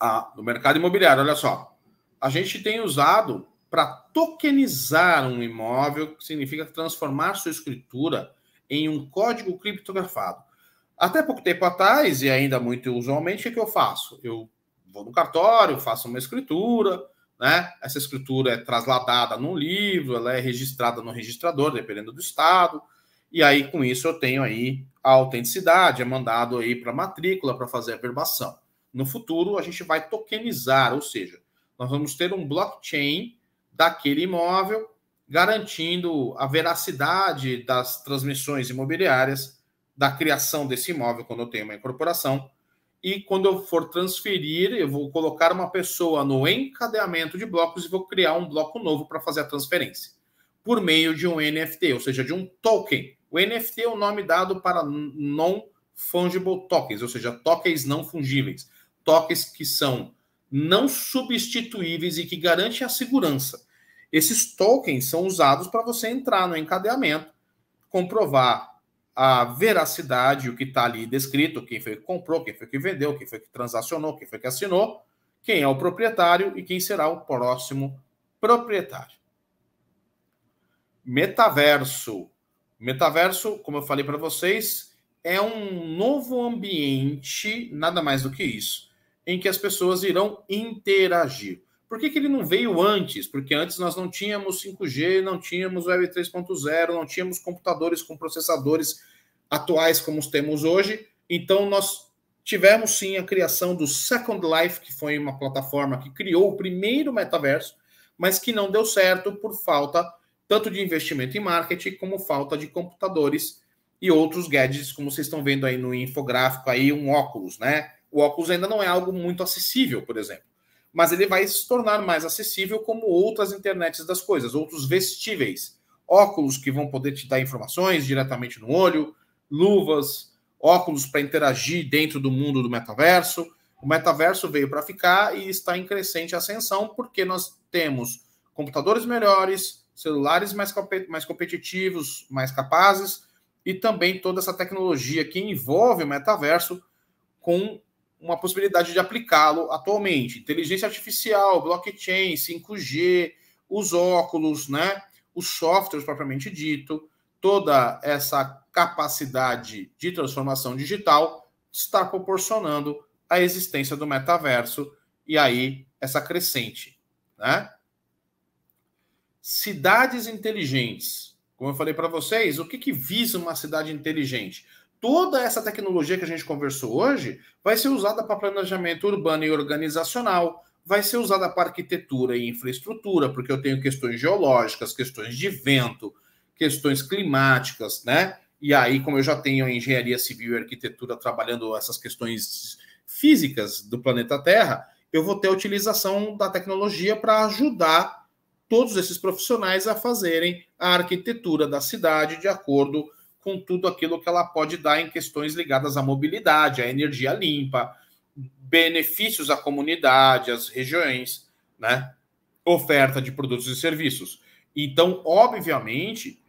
Ah, no mercado imobiliário, olha só. A gente tem usado para tokenizar um imóvel, que significa transformar sua escritura em um código criptografado. Até pouco tempo atrás, e ainda muito usualmente, o que, é que eu faço? Eu vou no cartório, faço uma escritura, né? Essa escritura é trasladada num livro, ela é registrada no registrador, dependendo do estado. E aí, com isso, eu tenho aí a autenticidade, é mandado aí para matrícula para fazer a verbação. No futuro, a gente vai tokenizar, ou seja, nós vamos ter um blockchain daquele imóvel, garantindo a veracidade das transmissões imobiliárias da criação desse imóvel quando eu tenho uma incorporação. E quando eu for transferir, eu vou colocar uma pessoa no encadeamento de blocos e vou criar um bloco novo para fazer a transferência por meio de um NFT, ou seja, de um token. O NFT é o um nome dado para non-fungible tokens, ou seja, tokens não fungíveis, tokens que são não substituíveis e que garantem a segurança. Esses tokens são usados para você entrar no encadeamento, comprovar a veracidade, o que está ali descrito, quem foi que comprou, quem foi que vendeu, quem foi que transacionou, quem foi que assinou, quem é o proprietário e quem será o próximo proprietário. Metaverso. Metaverso, como eu falei para vocês, é um novo ambiente, nada mais do que isso, em que as pessoas irão interagir. Por que, que ele não veio antes? Porque antes nós não tínhamos 5G, não tínhamos Web 3.0, não tínhamos computadores com processadores atuais como os temos hoje. Então nós tivemos sim a criação do Second Life, que foi uma plataforma que criou o primeiro metaverso, mas que não deu certo por falta tanto de investimento em marketing como falta de computadores e outros gadgets, como vocês estão vendo aí no infográfico aí um óculos, né? O óculos ainda não é algo muito acessível, por exemplo mas ele vai se tornar mais acessível como outras internets das coisas, outros vestíveis. Óculos que vão poder te dar informações diretamente no olho, luvas, óculos para interagir dentro do mundo do metaverso. O metaverso veio para ficar e está em crescente ascensão porque nós temos computadores melhores, celulares mais, mais competitivos, mais capazes e também toda essa tecnologia que envolve o metaverso com uma possibilidade de aplicá-lo atualmente. Inteligência artificial, blockchain, 5G, os óculos, né? os softwares propriamente dito, toda essa capacidade de transformação digital está proporcionando a existência do metaverso e aí essa crescente, né? Cidades inteligentes. Como eu falei para vocês, o que, que visa uma cidade inteligente? toda essa tecnologia que a gente conversou hoje vai ser usada para planejamento urbano e organizacional, vai ser usada para arquitetura e infraestrutura, porque eu tenho questões geológicas, questões de vento, questões climáticas, né? E aí, como eu já tenho engenharia civil e arquitetura trabalhando essas questões físicas do planeta Terra, eu vou ter a utilização da tecnologia para ajudar todos esses profissionais a fazerem a arquitetura da cidade de acordo com com tudo aquilo que ela pode dar em questões ligadas à mobilidade, à energia limpa, benefícios à comunidade, às regiões, né? Oferta de produtos e serviços. Então, obviamente,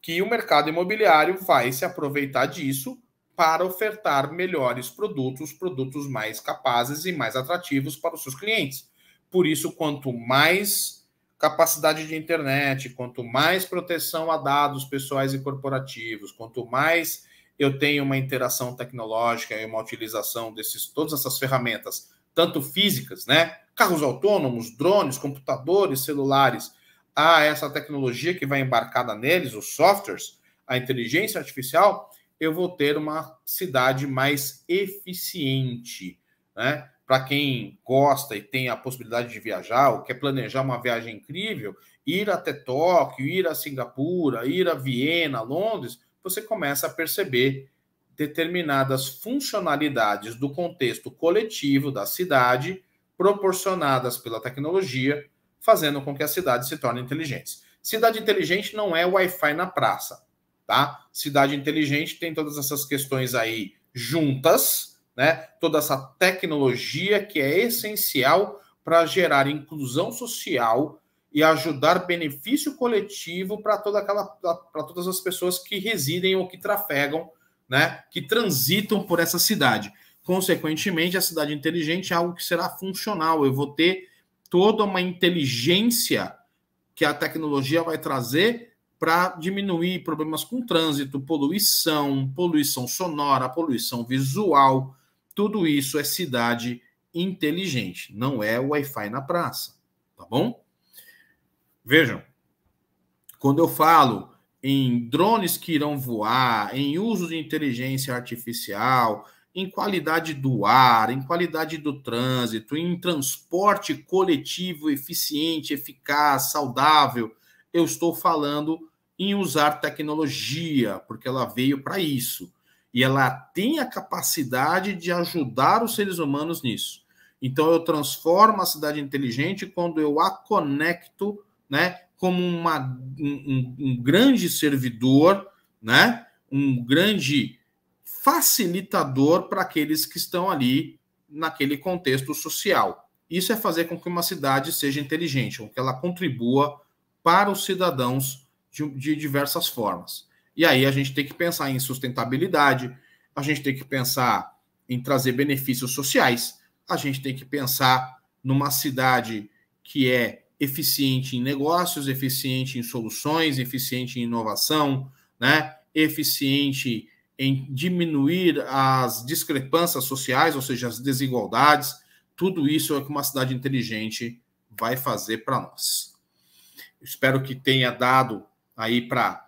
que o mercado imobiliário vai se aproveitar disso para ofertar melhores produtos, produtos mais capazes e mais atrativos para os seus clientes. Por isso, quanto mais capacidade de internet, quanto mais proteção a dados pessoais e corporativos, quanto mais eu tenho uma interação tecnológica e uma utilização desses todas essas ferramentas, tanto físicas, né? Carros autônomos, drones, computadores, celulares, a essa tecnologia que vai embarcada neles, os softwares, a inteligência artificial, eu vou ter uma cidade mais eficiente, né? para quem gosta e tem a possibilidade de viajar ou quer planejar uma viagem incrível, ir até Tóquio, ir a Singapura, ir a Viena, Londres, você começa a perceber determinadas funcionalidades do contexto coletivo da cidade proporcionadas pela tecnologia, fazendo com que a cidade se torne inteligente. Cidade inteligente não é Wi-Fi na praça, tá? Cidade inteligente tem todas essas questões aí juntas, né? Toda essa tecnologia que é essencial para gerar inclusão social e ajudar benefício coletivo para toda aquela para todas as pessoas que residem ou que trafegam, né, que transitam por essa cidade. Consequentemente, a cidade inteligente é algo que será funcional. Eu vou ter toda uma inteligência que a tecnologia vai trazer para diminuir problemas com trânsito, poluição, poluição sonora, poluição visual, tudo isso é cidade inteligente, não é Wi-Fi na praça, tá bom? Vejam, quando eu falo em drones que irão voar, em uso de inteligência artificial, em qualidade do ar, em qualidade do trânsito, em transporte coletivo eficiente, eficaz, saudável, eu estou falando em usar tecnologia, porque ela veio para isso. E ela tem a capacidade de ajudar os seres humanos nisso. Então eu transformo a cidade inteligente quando eu a conecto, né, como uma, um, um grande servidor, né, um grande facilitador para aqueles que estão ali naquele contexto social. Isso é fazer com que uma cidade seja inteligente, com que ela contribua para os cidadãos de, de diversas formas. E aí a gente tem que pensar em sustentabilidade, a gente tem que pensar em trazer benefícios sociais, a gente tem que pensar numa cidade que é eficiente em negócios, eficiente em soluções, eficiente em inovação, né? eficiente em diminuir as discrepâncias sociais, ou seja, as desigualdades. Tudo isso é o que uma cidade inteligente vai fazer para nós. Espero que tenha dado aí para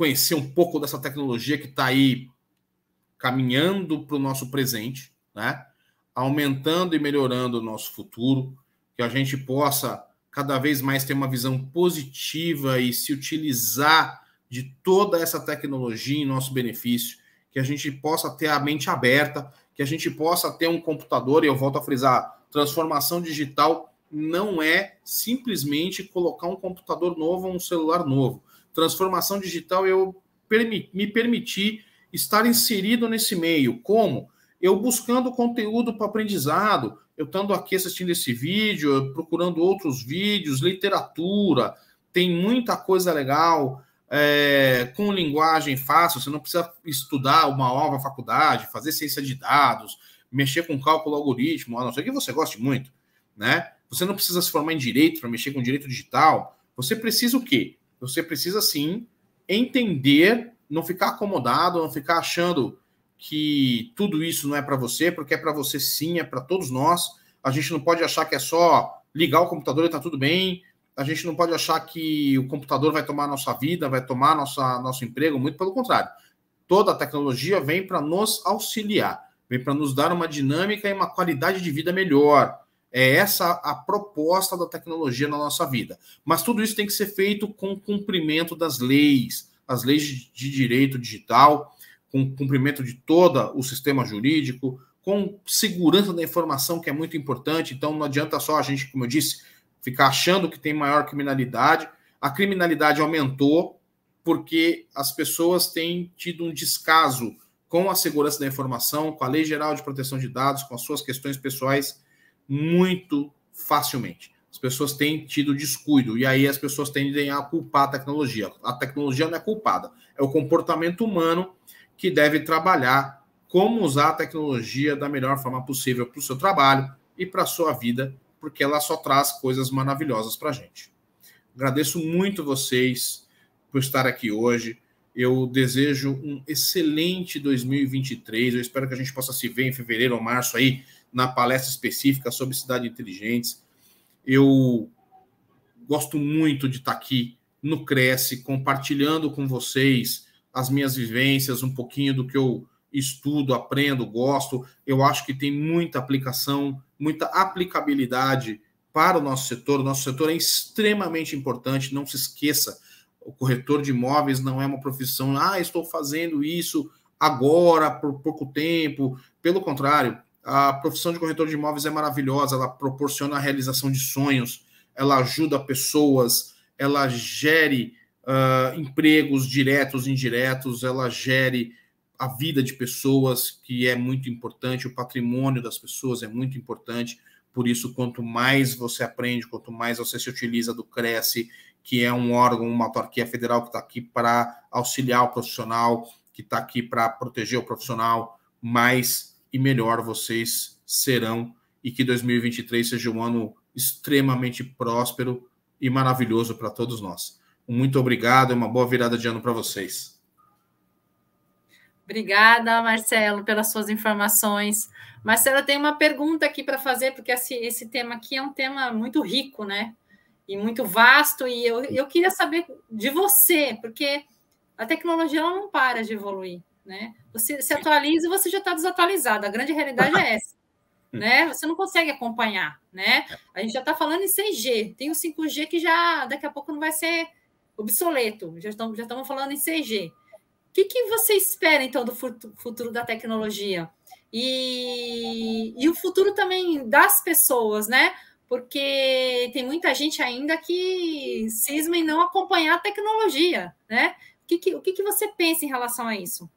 conhecer um pouco dessa tecnologia que está aí caminhando para o nosso presente, né? aumentando e melhorando o nosso futuro, que a gente possa cada vez mais ter uma visão positiva e se utilizar de toda essa tecnologia em nosso benefício, que a gente possa ter a mente aberta, que a gente possa ter um computador, e eu volto a frisar, transformação digital não é simplesmente colocar um computador novo ou um celular novo transformação digital, eu me permiti estar inserido nesse meio. Como? Eu buscando conteúdo para aprendizado, eu estando aqui assistindo esse vídeo, procurando outros vídeos, literatura, tem muita coisa legal, é, com linguagem fácil, você não precisa estudar uma nova faculdade, fazer ciência de dados, mexer com cálculo algoritmo, a não ser que você goste muito, né? Você não precisa se formar em direito para mexer com direito digital, você precisa o quê? Você precisa sim entender, não ficar acomodado, não ficar achando que tudo isso não é para você, porque é para você sim, é para todos nós. A gente não pode achar que é só ligar o computador e está tudo bem. A gente não pode achar que o computador vai tomar nossa vida, vai tomar nossa, nosso emprego, muito pelo contrário. Toda a tecnologia vem para nos auxiliar, vem para nos dar uma dinâmica e uma qualidade de vida melhor, é essa a proposta da tecnologia na nossa vida. Mas tudo isso tem que ser feito com cumprimento das leis, as leis de direito digital, com cumprimento de todo o sistema jurídico, com segurança da informação, que é muito importante. Então, não adianta só a gente, como eu disse, ficar achando que tem maior criminalidade. A criminalidade aumentou porque as pessoas têm tido um descaso com a segurança da informação, com a Lei Geral de Proteção de Dados, com as suas questões pessoais muito facilmente. As pessoas têm tido descuido e aí as pessoas tendem a culpar a tecnologia. A tecnologia não é culpada, é o comportamento humano que deve trabalhar como usar a tecnologia da melhor forma possível para o seu trabalho e para a sua vida, porque ela só traz coisas maravilhosas para a gente. Agradeço muito vocês por estar aqui hoje. Eu desejo um excelente 2023. Eu espero que a gente possa se ver em fevereiro ou março aí na palestra específica sobre cidades inteligentes. Eu gosto muito de estar aqui no Cresce, compartilhando com vocês as minhas vivências, um pouquinho do que eu estudo, aprendo, gosto. Eu acho que tem muita aplicação, muita aplicabilidade para o nosso setor. O nosso setor é extremamente importante, não se esqueça. O corretor de imóveis não é uma profissão, ah, estou fazendo isso agora por pouco tempo. Pelo contrário, a profissão de corretor de imóveis é maravilhosa, ela proporciona a realização de sonhos, ela ajuda pessoas, ela gere uh, empregos diretos e indiretos, ela gere a vida de pessoas, que é muito importante, o patrimônio das pessoas é muito importante. Por isso, quanto mais você aprende, quanto mais você se utiliza do Cresce, que é um órgão, uma autarquia federal que está aqui para auxiliar o profissional, que está aqui para proteger o profissional, mais e melhor vocês serão e que 2023 seja um ano extremamente próspero e maravilhoso para todos nós. Muito obrigado, uma boa virada de ano para vocês. Obrigada, Marcelo, pelas suas informações. Marcelo, tem uma pergunta aqui para fazer, porque esse, esse, tema aqui é um tema muito rico, né? E muito vasto, e eu, eu queria saber de você, porque a tecnologia não para de evoluir. Né? Você se atualiza e você já está desatualizado. A grande realidade é essa. Hum. Né? Você não consegue acompanhar. Né? A gente já está falando em 6G. Tem o 5G que já daqui a pouco não vai ser obsoleto. Já estamos, já estamos falando em 6G. O que, que você espera, então, do futuro da tecnologia? E, e o futuro também das pessoas, né? porque tem muita gente ainda que cisma em não acompanhar a tecnologia, né? O que, que, o que, que você pensa em relação a isso?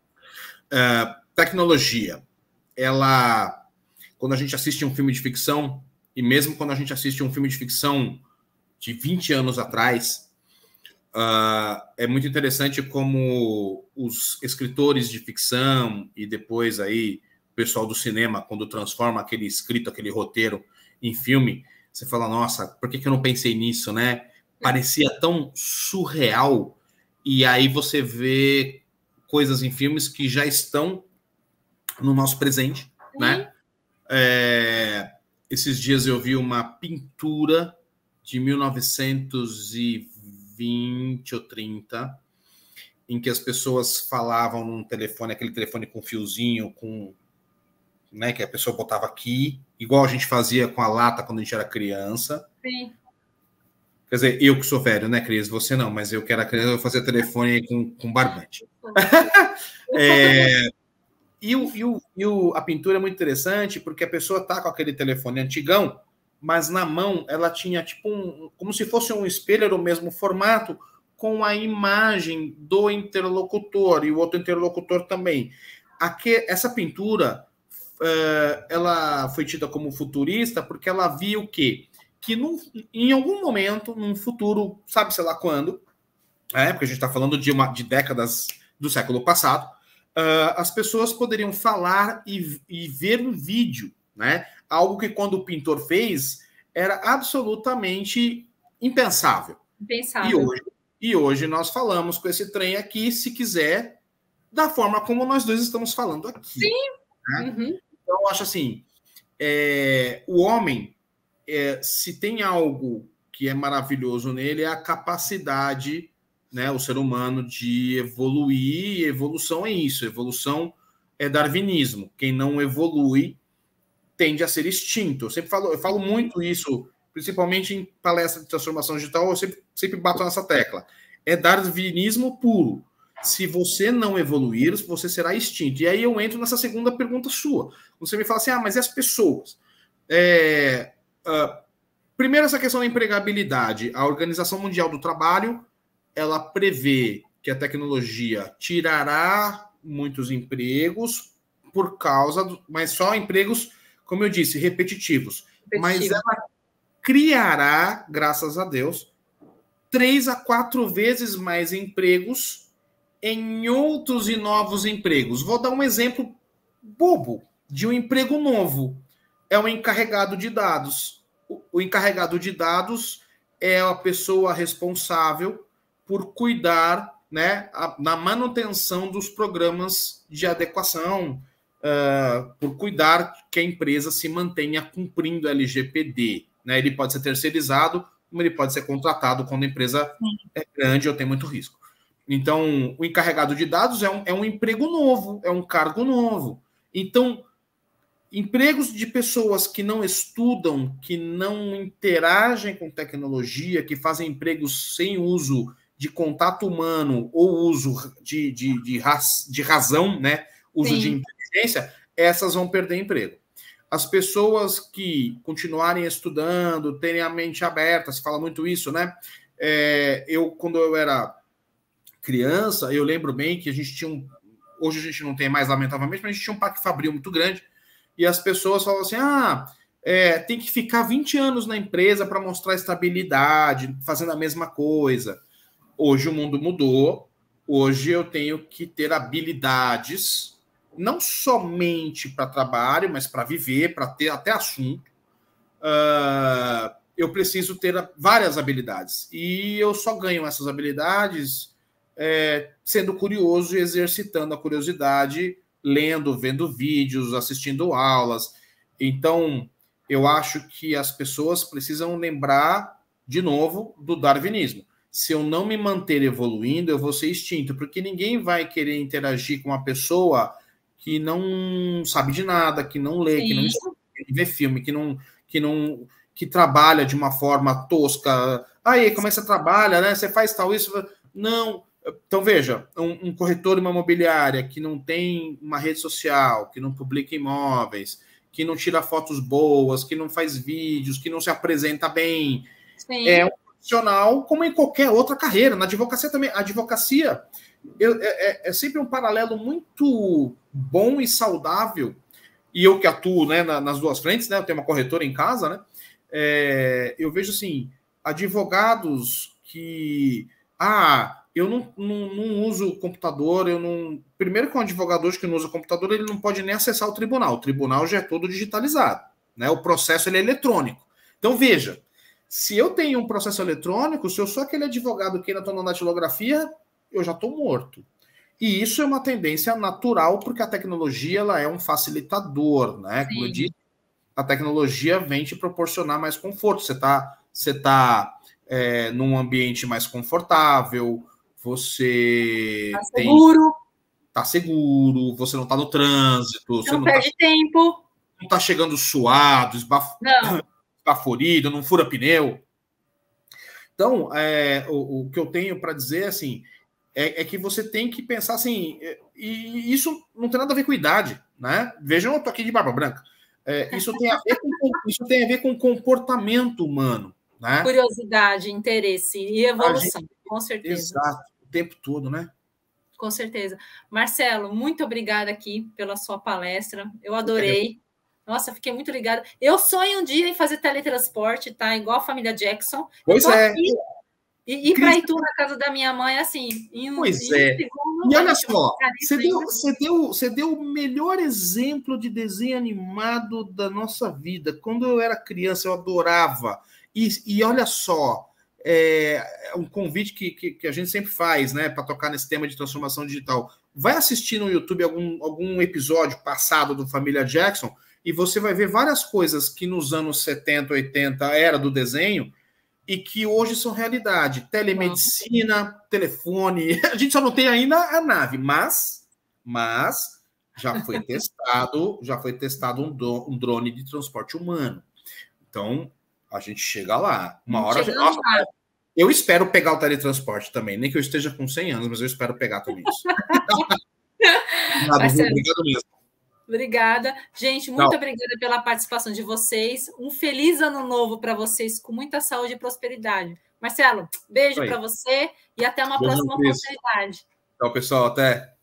Eh, tecnologia. Ela, quando a gente assiste um filme de ficção, e mesmo quando a gente assiste um filme de ficção de 20 anos atrás, uh, é muito interessante como os escritores de ficção e depois aí o pessoal do cinema, quando transforma aquele escrito, aquele roteiro em filme, você fala, nossa, por que, que eu não pensei nisso, né? Parecia tão surreal. E aí você vê coisas em filmes que já estão no nosso presente, Sim. né? Uhum. É, esses dias eu vi uma pintura de 1920 ou 30, em que as pessoas falavam num telefone, aquele telefone com fiozinho, com né, que a pessoa botava aqui, igual a gente fazia com a lata quando a gente era criança. Sim. Quer dizer, eu que sou velho, né, Cris? Você não, mas eu quero a criança, fazer telefone com, com barbante. é, e o, e, o, e o, a pintura é muito interessante porque a pessoa tá com aquele telefone antigão, mas na mão ela tinha tipo um. como se fosse um espelho do mesmo formato, com a imagem do interlocutor e o outro interlocutor também. Aqui, essa pintura eh, ela foi tida como futurista porque ela via o quê? que num, em algum momento, num futuro, sabe sei lá quando, é, porque a gente está falando de, uma, de décadas do século passado, uh, as pessoas poderiam falar e, e ver um vídeo, né? Algo que quando o pintor fez era absolutamente impensável. Impensável. E hoje, e hoje nós falamos com esse trem aqui, se quiser, da forma como nós dois estamos falando aqui. Sim. Né? Uhum. Então, eu acho assim, é, o homem é, se tem algo que é maravilhoso nele é a capacidade, né, o ser humano de evoluir. E evolução é isso. Evolução é darwinismo. Quem não evolui tende a ser extinto. Eu sempre falo, eu falo muito isso, principalmente em palestra de transformação digital. Eu sempre, sempre bato nessa tecla. É darwinismo puro. Se você não evoluir, você será extinto. E aí eu entro nessa segunda pergunta sua. Você me fala assim: ah, mas e as pessoas? É, primeiro, essa questão da empregabilidade. A Organização Mundial do Trabalho ela prevê que a tecnologia tirará muitos empregos por causa, do, mas só empregos, como eu disse, repetitivos. Repetitivo. Mas ela criará, graças a Deus, três a quatro vezes mais empregos em outros e novos empregos. Vou dar um exemplo bobo de um emprego novo é um encarregado de dados. O encarregado de dados é a pessoa responsável por cuidar né, a, na manutenção dos programas de adequação, uh, por cuidar que a empresa se mantenha cumprindo o LGPD. Né? Ele pode ser terceirizado, como ele pode ser contratado quando a empresa é grande ou tem muito risco. Então, o encarregado de dados é um, é um emprego novo, é um cargo novo. Então, empregos de pessoas que não estudam, que não interagem com tecnologia, que fazem empregos sem uso de contato humano ou uso de, de, de, raz, de razão, né? Uso Sim. de inteligência, essas vão perder emprego. As pessoas que continuarem estudando, terem a mente aberta, se fala muito isso, né? É, eu, quando eu era criança, eu lembro bem que a gente tinha um. Hoje a gente não tem mais, lamentavelmente, mas a gente tinha um parque fabril muito grande e as pessoas falam assim: ah, é, tem que ficar 20 anos na empresa para mostrar estabilidade, fazendo a mesma coisa. Hoje o mundo mudou, hoje eu tenho que ter habilidades, não somente para trabalho, mas para viver, para ter até assunto. Uh, eu preciso ter várias habilidades. E eu só ganho essas habilidades é, sendo curioso e exercitando a curiosidade lendo, vendo vídeos, assistindo aulas. Então, eu acho que as pessoas precisam lembrar, de novo, do darwinismo. Se eu não me manter evoluindo, eu vou ser extinto, porque ninguém vai querer interagir com uma pessoa que não sabe de nada, que não lê, Sim. que não estuda, que vê filme, que não, que não que trabalha de uma forma tosca. Aí começa a trabalha, né? Você faz tal isso, não. Então, veja, um, um corretor de uma imobiliária que não tem uma rede social, que não publica imóveis, que não tira fotos boas, que não faz vídeos, que não se apresenta bem, Sim. é um profissional como em qualquer outra carreira. Na advocacia também, a advocacia é, é, é, sempre um paralelo muito bom e saudável. E eu que atuo né, na, nas duas frentes, né, eu tenho uma corretora em casa, né, é, eu vejo assim, advogados que ah, eu não, não, não uso computador, eu não. Primeiro que um advogado que não usa computador, ele não pode nem acessar o tribunal. O tribunal já é todo digitalizado. Né? O processo ele é eletrônico. Então, veja, se eu tenho um processo eletrônico, se eu sou aquele advogado que ainda estou na datilografia, eu já estou morto. E isso é uma tendência natural, porque a tecnologia ela é um facilitador, né? Sim. Como eu disse, a tecnologia vem te proporcionar mais conforto. Você está você tá, é, num ambiente mais confortável, você tá seguro. Tem, tá seguro, você não tá no trânsito, não você não, tá perde tá, tempo. Não tá chegando suado, esbaf... não. esbaforido, não fura pneu. Então, é, o, o que eu tenho para dizer assim, é, é, que você tem que pensar assim, é, e isso não tem nada a ver com idade, né? Vejam, eu tô aqui de barba branca. É, isso, tem a ver com, isso tem a ver com comportamento humano. Né? Curiosidade, interesse e evolução, gente, com certeza. Exato tempo todo, né? Com certeza. Marcelo, muito obrigada aqui pela sua palestra. Eu adorei. Nossa, fiquei muito ligada. Eu sonho um dia em fazer teletransporte, tá? Igual a família Jackson. Pois é. e ir para Itu na casa da minha mãe, assim, em um, Pois é. e olha só, você deu, você, deu, você deu o melhor exemplo de desenho animado da nossa vida. Quando eu era criança, eu adorava. E, e olha só, é, é, um convite que, que, que, a gente sempre faz, né, para tocar nesse tema de transformação digital. Vai assistir no YouTube algum, algum episódio passado do Família Jackson e você vai ver várias coisas que nos anos 70, 80 era do desenho e que hoje são realidade. Telemedicina, telefone. A gente só não tem ainda a nave, mas, mas já foi testado, já foi testado um, drone de transporte humano. Então, a gente chega lá. Uma hum. hora. Chega Eu espero pegar o teletransporte também, nem que eu esteja com 100 anos, mas eu espero pegar tudo isso. Obrigado, tá obrigado mesmo. Obrigada. Gente, muito obrigada pela participação de vocês. Um feliz ano novo para vocês, com muita saúde e prosperidade. Marcelo, beijo para você e até uma próxima oportunidade. Tchau, pessoal. Até.